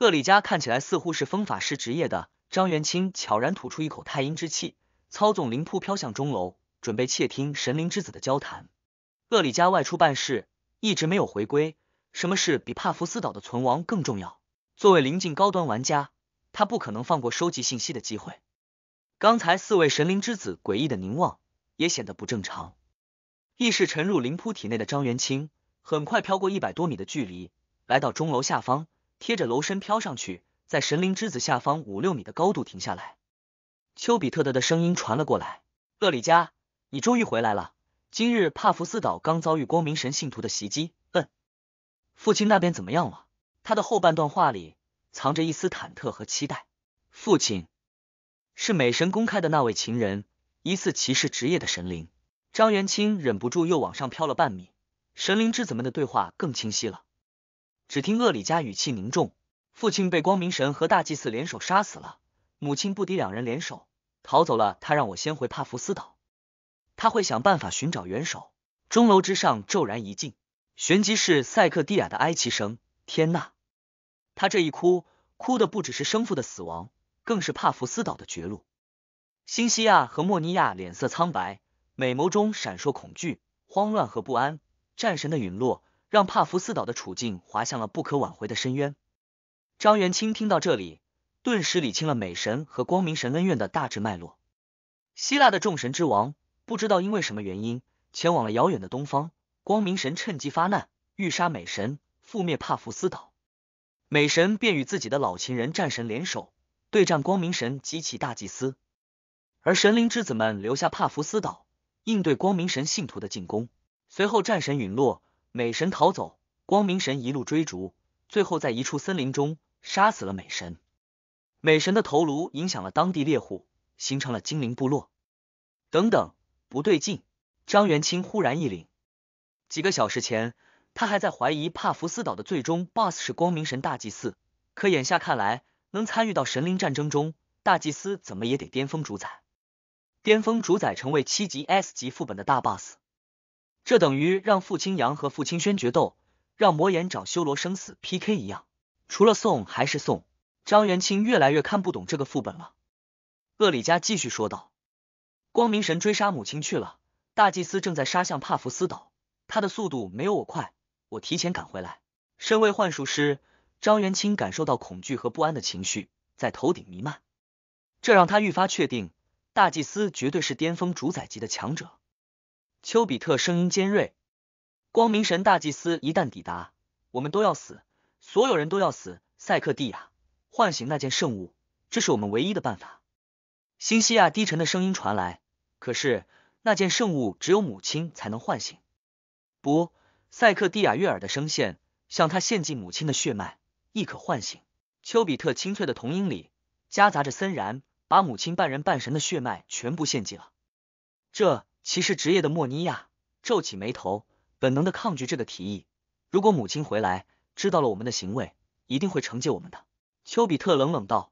厄里加看起来似乎是风法师职业的张元清，悄然吐出一口太阴之气，操纵灵扑飘向钟楼，准备窃听神灵之子的交谈。厄里加外出办事，一直没有回归。什么事比帕福斯岛的存亡更重要？作为临近高端玩家，他不可能放过收集信息的机会。刚才四位神灵之子诡异的凝望，也显得不正常。意识沉入灵扑体内的张元清。很快飘过一百多米的距离，来到钟楼下方，贴着楼身飘上去，在神灵之子下方五六米的高度停下来。丘比特的声音传了过来：“厄里加，你终于回来了。今日帕福斯岛刚遭遇光明神信徒的袭击，嗯，父亲那边怎么样了？”他的后半段话里藏着一丝忐忑和期待。父亲是美神公开的那位情人，疑似骑士职业的神灵。张元清忍不住又往上飘了半米。神灵之子们的对话更清晰了。只听厄里加语气凝重：“父亲被光明神和大祭司联手杀死了，母亲不敌两人联手逃走了。他让我先回帕福斯岛，他会想办法寻找援手。”钟楼之上骤然一静，旋即是塞克蒂亚的哀泣声。天呐，他这一哭，哭的不只是生父的死亡，更是帕福斯岛的绝路。辛西亚和莫尼亚脸色苍白，美眸中闪烁恐惧、慌乱和不安。战神的陨落，让帕福斯岛的处境滑向了不可挽回的深渊。张元清听到这里，顿时理清了美神和光明神恩怨的大致脉络。希腊的众神之王不知道因为什么原因前往了遥远的东方，光明神趁机发难，欲杀美神，覆灭帕福斯岛。美神便与自己的老情人战神联手，对战光明神及其大祭司，而神灵之子们留下帕福斯岛，应对光明神信徒的进攻。随后，战神陨落，美神逃走，光明神一路追逐，最后在一处森林中杀死了美神。美神的头颅影响了当地猎户，形成了精灵部落。等等，不对劲！张元清忽然一凛。几个小时前，他还在怀疑帕福斯岛的最终 boss 是光明神大祭司，可眼下看来，能参与到神灵战争中，大祭司怎么也得巅峰主宰，巅峰主宰成为七级 S 级副本的大 boss。这等于让傅青阳和傅青轩决斗，让魔眼找修罗生死 PK 一样，除了送还是送。张元清越来越看不懂这个副本了。厄里加继续说道：“光明神追杀母亲去了，大祭司正在杀向帕弗斯岛，他的速度没有我快，我提前赶回来。”身为幻术师，张元清感受到恐惧和不安的情绪在头顶弥漫，这让他愈发确定，大祭司绝对是巅峰主宰级的强者。丘比特声音尖锐，光明神大祭司一旦抵达，我们都要死，所有人都要死。塞克蒂亚，唤醒那件圣物，这是我们唯一的办法。新西亚低沉的声音传来，可是那件圣物只有母亲才能唤醒。不，塞克蒂亚悦耳的声线向他献祭母亲的血脉，亦可唤醒。丘比特清脆的童音里夹杂着森然，把母亲半人半神的血脉全部献祭了。这。歧视职业的莫尼亚皱起眉头，本能的抗拒这个提议。如果母亲回来知道了我们的行为，一定会惩戒我们的。丘比特冷冷道：“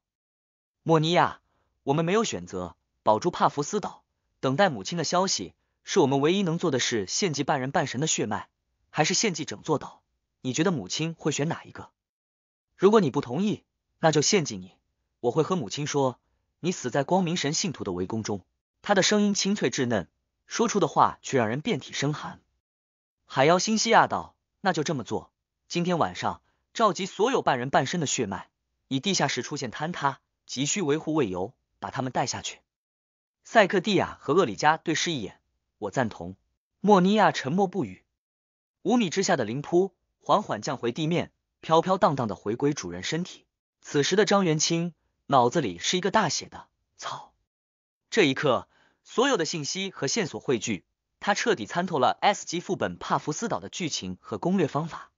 莫尼亚，我们没有选择保住帕福斯岛，等待母亲的消息是我们唯一能做的事。献祭半人半神的血脉，还是献祭整座岛？你觉得母亲会选哪一个？如果你不同意，那就献祭你。我会和母亲说，你死在光明神信徒的围攻中。”他的声音清脆稚嫩。说出的话却让人遍体生寒。海妖辛西亚道：“那就这么做，今天晚上召集所有半人半身的血脉，以地下室出现坍塌，急需维护为由，把他们带下去。”塞克蒂亚和厄里加对视一眼，我赞同。莫尼亚沉默不语。五米之下的灵扑缓缓降回地面，飘飘荡荡的回归主人身体。此时的张元清脑子里是一个大写的操。这一刻。所有的信息和线索汇聚，他彻底参透了 S 级副本帕福斯岛的剧情和攻略方法。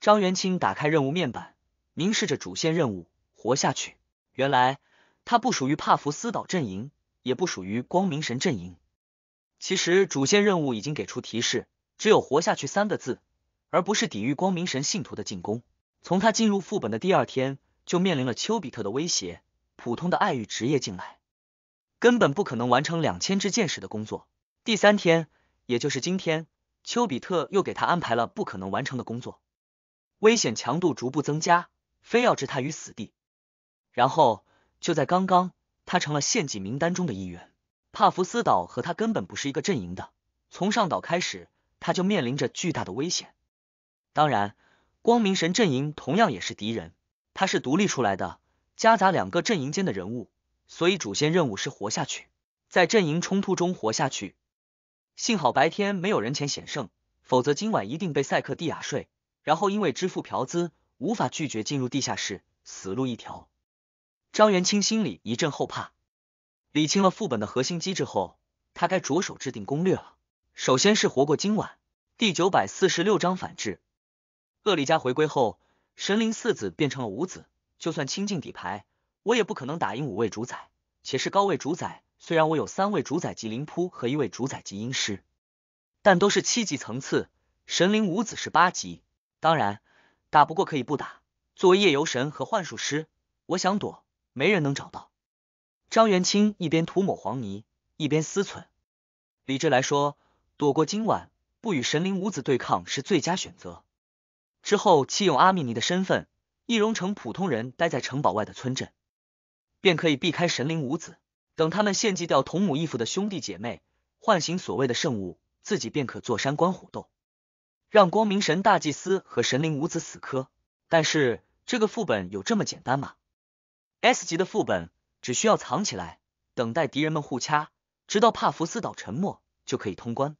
张元清打开任务面板，凝视着主线任务“活下去”。原来他不属于帕福斯岛阵营，也不属于光明神阵营。其实主线任务已经给出提示，只有“活下去”三个字，而不是抵御光明神信徒的进攻。从他进入副本的第二天，就面临了丘比特的威胁。普通的爱与职业进来。根本不可能完成两千支箭矢的工作。第三天，也就是今天，丘比特又给他安排了不可能完成的工作，危险强度逐步增加，非要置他于死地。然后就在刚刚，他成了献祭名单中的一员。帕福斯岛和他根本不是一个阵营的。从上岛开始，他就面临着巨大的危险。当然，光明神阵营同样也是敌人。他是独立出来的，夹杂两个阵营间的人物。所以主线任务是活下去，在阵营冲突中活下去。幸好白天没有人前险胜，否则今晚一定被赛克蒂亚睡，然后因为支付嫖资无法拒绝进入地下室，死路一条。张元清心里一阵后怕。理清了副本的核心机制后，他该着手制定攻略了。首先是活过今晚。第九百四十六章反制。厄里加回归后，神灵四子变成了五子，就算清净底牌。我也不可能打赢五位主宰，且是高位主宰。虽然我有三位主宰级灵仆和一位主宰级阴师，但都是七级层次。神灵五子是八级，当然打不过可以不打。作为夜游神和幻术师，我想躲，没人能找到。张元清一边涂抹黄泥，一边思忖。理智来说，躲过今晚，不与神灵五子对抗是最佳选择。之后弃用阿米尼的身份，易容成普通人，待在城堡外的村镇。便可以避开神灵五子，等他们献祭掉同母异父的兄弟姐妹，唤醒所谓的圣物，自己便可坐山观虎斗，让光明神大祭司和神灵五子死磕。但是这个副本有这么简单吗？S 级的副本只需要藏起来，等待敌人们互掐，直到帕福斯岛沉没就可以通关。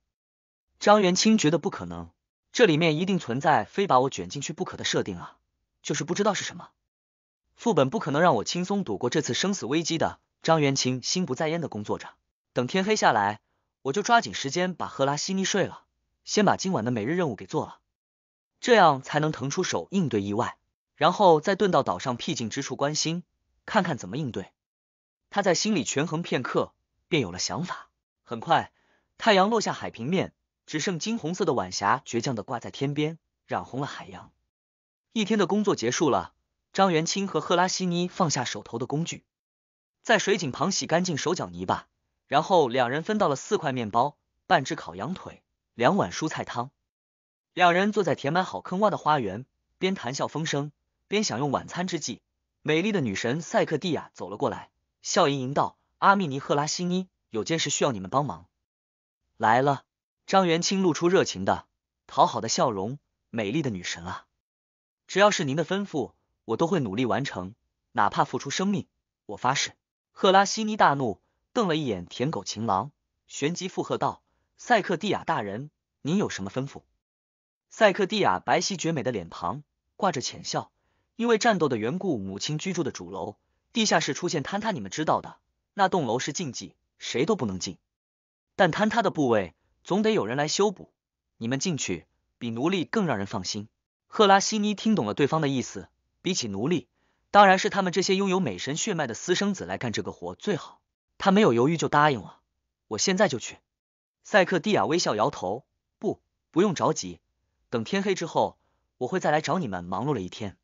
张元清觉得不可能，这里面一定存在非把我卷进去不可的设定啊，就是不知道是什么。副本不可能让我轻松躲过这次生死危机的。张元清心不在焉的工作着，等天黑下来，我就抓紧时间把赫拉西尼睡了，先把今晚的每日任务给做了，这样才能腾出手应对意外，然后再遁到岛上僻静之处观星，看看怎么应对。他在心里权衡片刻，便有了想法。很快，太阳落下海平面，只剩金红色的晚霞倔强的挂在天边，染红了海洋。一天的工作结束了。张元清和赫拉西尼放下手头的工具，在水井旁洗干净手脚泥巴，然后两人分到了四块面包、半只烤羊腿、两碗蔬菜汤。两人坐在填满好坑洼的花园，边谈笑风生边享用晚餐之际，美丽的女神塞克蒂亚走了过来，笑盈盈道：“阿密尼，赫拉西尼，有件事需要你们帮忙。”来了，张元清露出热情的、讨好的笑容。美丽的女神啊，只要是您的吩咐。我都会努力完成，哪怕付出生命，我发誓。赫拉西尼大怒，瞪了一眼舔狗情郎，旋即附和道：“塞克蒂亚大人，您有什么吩咐？”塞克蒂亚白皙绝美的脸庞挂着浅笑，因为战斗的缘故，母亲居住的主楼地下室出现坍塌，你们知道的。那栋楼是禁忌，谁都不能进。但坍塌的部位总得有人来修补，你们进去比奴隶更让人放心。赫拉西尼听懂了对方的意思。比起奴隶，当然是他们这些拥有美神血脉的私生子来干这个活最好。他没有犹豫就答应了。我现在就去。塞克蒂亚微笑摇头，不，不用着急，等天黑之后，我会再来找你们。忙碌了一天，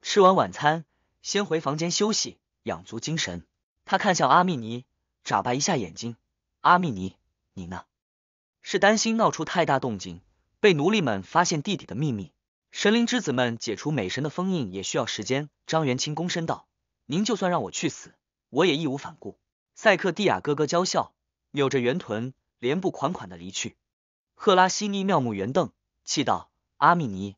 吃完晚餐，先回房间休息，养足精神。他看向阿密尼，眨巴一下眼睛。阿密尼，你呢？是担心闹出太大动静，被奴隶们发现弟弟的秘密？神灵之子们解除美神的封印也需要时间。张元清躬身道：“您就算让我去死，我也义无反顾。”赛克蒂亚咯咯娇笑，扭着圆臀，连步款款的离去。赫拉西尼妙目圆瞪，气道：“阿米尼，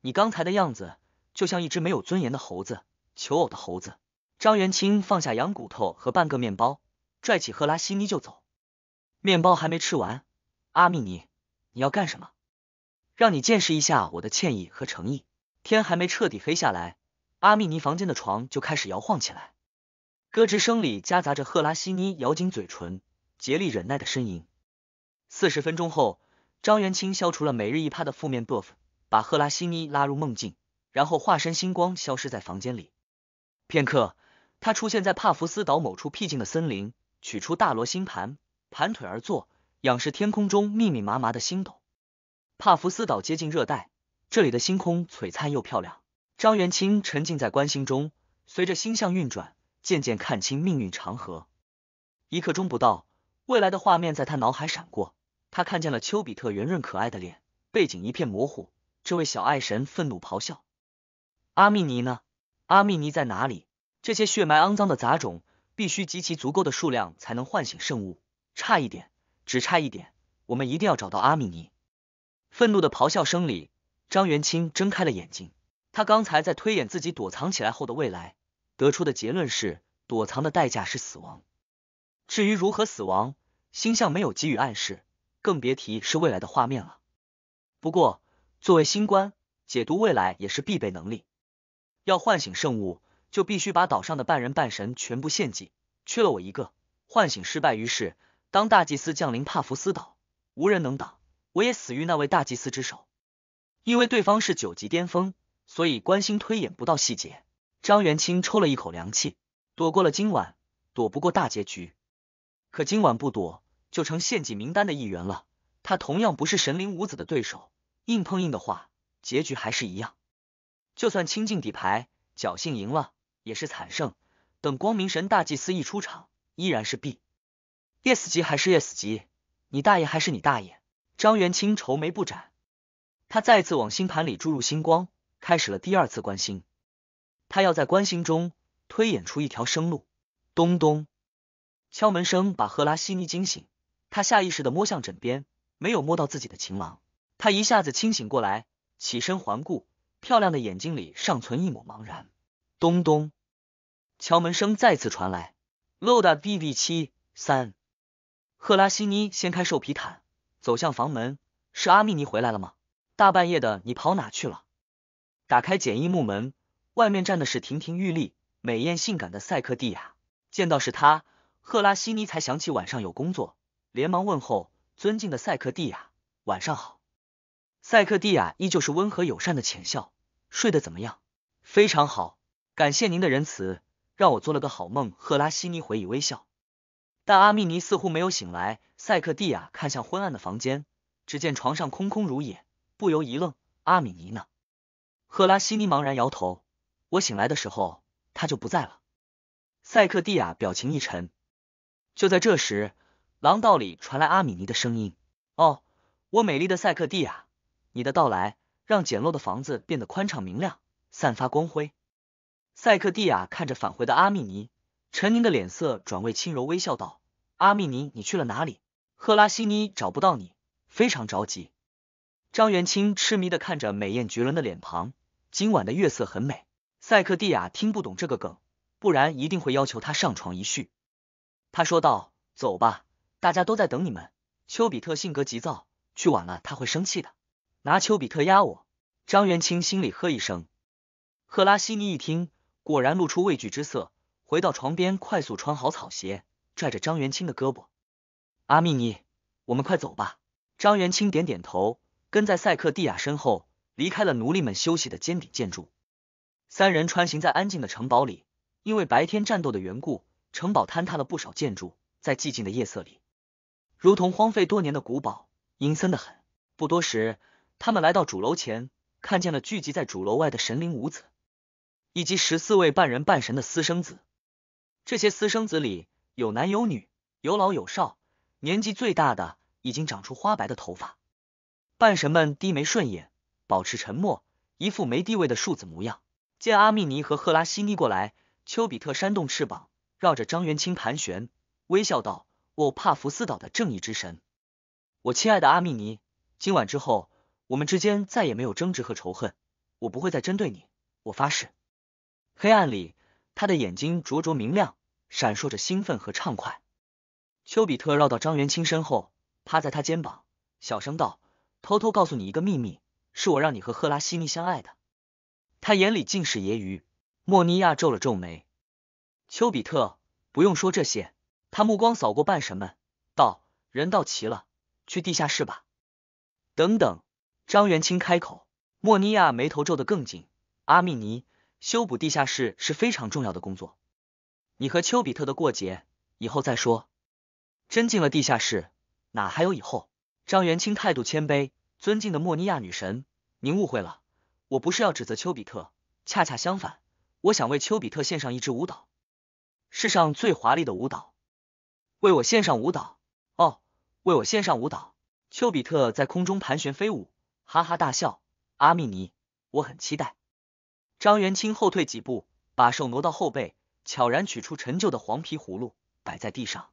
你刚才的样子就像一只没有尊严的猴子，求偶的猴子。”张元清放下羊骨头和半个面包，拽起赫拉西尼就走。面包还没吃完，阿米尼，你要干什么？让你见识一下我的歉意和诚意。天还没彻底黑下来，阿米尼房间的床就开始摇晃起来，咯吱声里夹杂着赫拉西尼咬紧嘴唇、竭力忍耐的呻吟。四十分钟后，张元清消除了每日一趴的负面 buff，把赫拉西尼拉入梦境，然后化身星光消失在房间里。片刻，他出现在帕福斯岛某处僻静的森林，取出大罗星盘，盘腿而坐，仰视天空中密密麻麻的星斗。帕福斯岛接近热带，这里的星空璀璨又漂亮。张元清沉浸在观星中，随着星象运转，渐渐看清命运长河。一刻钟不到，未来的画面在他脑海闪过。他看见了丘比特圆润可爱的脸，背景一片模糊。这位小爱神愤怒咆哮：“阿米尼呢？阿米尼在哪里？这些血脉肮脏的杂种，必须集齐足够的数量才能唤醒圣物。差一点，只差一点，我们一定要找到阿米尼。”愤怒的咆哮声里，张元清睁开了眼睛。他刚才在推演自己躲藏起来后的未来，得出的结论是：躲藏的代价是死亡。至于如何死亡，星象没有给予暗示，更别提是未来的画面了。不过，作为星官，解读未来也是必备能力。要唤醒圣物，就必须把岛上的半人半神全部献祭，缺了我一个，唤醒失败。于是，当大祭司降临帕福斯岛，无人能挡。我也死于那位大祭司之手，因为对方是九级巅峰，所以关心推演不到细节。张元清抽了一口凉气，躲过了今晚，躲不过大结局。可今晚不躲，就成献祭名单的一员了。他同样不是神灵五子的对手，硬碰硬的话，结局还是一样。就算清净底牌，侥幸赢了，也是惨胜。等光明神大祭司一出场，依然是 B。Yes 级还是 Yes 级，你大爷还是你大爷。张元清愁眉不展，他再次往星盘里注入星光，开始了第二次观星。他要在观星中推演出一条生路。咚咚，敲门声把赫拉西尼惊醒，他下意识的摸向枕边，没有摸到自己的情郎，他一下子清醒过来，起身环顾，漂亮的眼睛里尚存一抹茫然。咚咚，敲门声再次传来。Loda B B 七三，赫拉西尼掀开兽皮毯。走向房门，是阿米尼回来了吗？大半夜的，你跑哪去了？打开简易木门，外面站的是亭亭玉立、美艳性感的塞克蒂亚。见到是他，赫拉西尼才想起晚上有工作，连忙问候：尊敬的塞克蒂亚，晚上好。塞克蒂亚依旧是温和友善的浅笑。睡得怎么样？非常好，感谢您的仁慈，让我做了个好梦。赫拉西尼回以微笑。但阿米尼似乎没有醒来，塞克蒂亚看向昏暗的房间，只见床上空空如也，不由一愣：“阿米尼呢？”赫拉西尼茫然摇头：“我醒来的时候，他就不在了。”塞克蒂亚表情一沉。就在这时，廊道里传来阿米尼的声音：“哦，我美丽的塞克蒂亚，你的到来让简陋的房子变得宽敞明亮，散发光辉。”塞克蒂亚看着返回的阿米尼。陈宁的脸色转为轻柔，微笑道：“阿米尼，你去了哪里？赫拉西尼找不到你，非常着急。”张元清痴迷的看着美艳绝伦的脸庞，今晚的月色很美。塞克蒂亚听不懂这个梗，不然一定会要求他上床一叙。他说道：“走吧，大家都在等你们。丘比特性格急躁，去晚了他会生气的。拿丘比特压我。”张元清心里喝一声，赫拉西尼一听，果然露出畏惧之色。回到床边，快速穿好草鞋，拽着张元清的胳膊，阿米尼，我们快走吧。张元清点点头，跟在赛克蒂亚身后离开了奴隶们休息的尖顶建筑。三人穿行在安静的城堡里，因为白天战斗的缘故，城堡坍塌了不少建筑。在寂静的夜色里，如同荒废多年的古堡，阴森的很。不多时，他们来到主楼前，看见了聚集在主楼外的神灵五子以及十四位半人半神的私生子。这些私生子里有男有女，有老有少，年纪最大的已经长出花白的头发。半神们低眉顺眼，保持沉默，一副没地位的庶子模样。见阿密尼和赫拉西尼过来，丘比特扇动翅膀，绕着张元清盘旋，微笑道：“我帕福斯岛的正义之神，我亲爱的阿密尼，今晚之后，我们之间再也没有争执和仇恨，我不会再针对你，我发誓。”黑暗里。他的眼睛灼灼明亮，闪烁着兴奋和畅快。丘比特绕到张元清身后，趴在他肩膀，小声道：“偷偷告诉你一个秘密，是我让你和赫拉西尼相爱的。”他眼里尽是揶揄。莫尼亚皱了皱眉。丘比特不用说这些。他目光扫过半神们，道：“人到齐了，去地下室吧。”等等，张元清开口。莫尼亚眉头皱得更紧。阿密尼。修补地下室是非常重要的工作。你和丘比特的过节以后再说，真进了地下室，哪还有以后？张元清态度谦卑，尊敬的莫尼亚女神，您误会了，我不是要指责丘比特，恰恰相反，我想为丘比特献上一支舞蹈，世上最华丽的舞蹈，为我献上舞蹈，哦，为我献上舞蹈。丘比特在空中盘旋飞舞，哈哈大笑。阿密尼，我很期待。张元清后退几步，把手挪到后背，悄然取出陈旧的黄皮葫芦，摆在地上。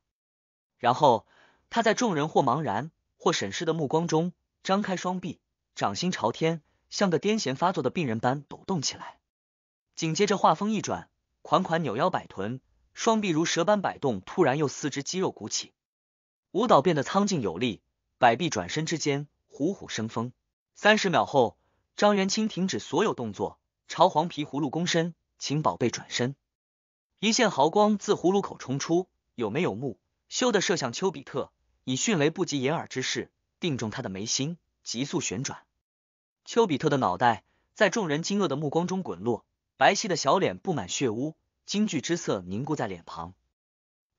然后他在众人或茫然或审视的目光中，张开双臂，掌心朝天，像个癫痫发作的病人般抖动起来。紧接着，话锋一转，款款扭腰摆臀，双臂如蛇般摆动。突然，又四肢肌肉鼓起，舞蹈变得苍劲有力。摆臂转身之间，虎虎生风。三十秒后，张元清停止所有动作。朝黄皮葫芦躬身，请宝贝转身。一线毫光自葫芦口冲出，有眉有目咻的射向丘比特，以迅雷不及掩耳之势定中他的眉心，急速旋转。丘比特的脑袋在众人惊愕的目光中滚落，白皙的小脸布满血污，惊惧之色凝固在脸庞。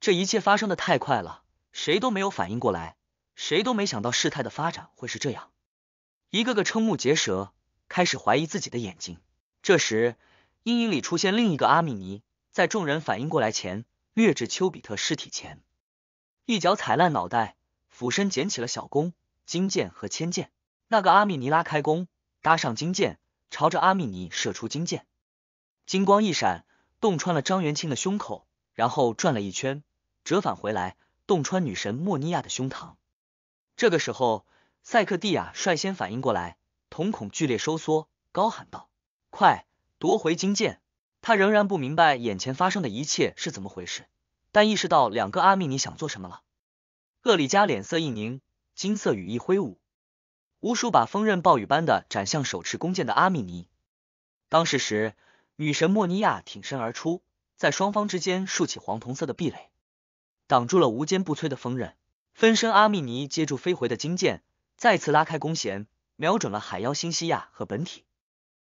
这一切发生的太快了，谁都没有反应过来，谁都没想到事态的发展会是这样，一个个瞠目结舌，开始怀疑自己的眼睛。这时，阴影里出现另一个阿米尼，在众人反应过来前，掠至丘比特尸体前，一脚踩烂脑袋，俯身捡起了小弓、金箭和千箭。那个阿米尼拉开弓，搭上金箭，朝着阿米尼射出金箭，金光一闪，洞穿了张元清的胸口，然后转了一圈，折返回来，洞穿女神莫尼亚的胸膛。这个时候，塞克蒂亚率先反应过来，瞳孔剧烈收缩，高喊道。快夺回金剑！他仍然不明白眼前发生的一切是怎么回事，但意识到两个阿米尼想做什么了。厄里加脸色一凝，金色羽翼挥舞，无数把锋刃暴雨般的斩向手持弓箭的阿米尼。当时，时女神莫尼亚挺身而出，在双方之间竖起黄铜色的壁垒，挡住了无坚不摧的锋刃。分身阿米尼接住飞回的金剑，再次拉开弓弦，瞄准了海妖辛西亚和本体。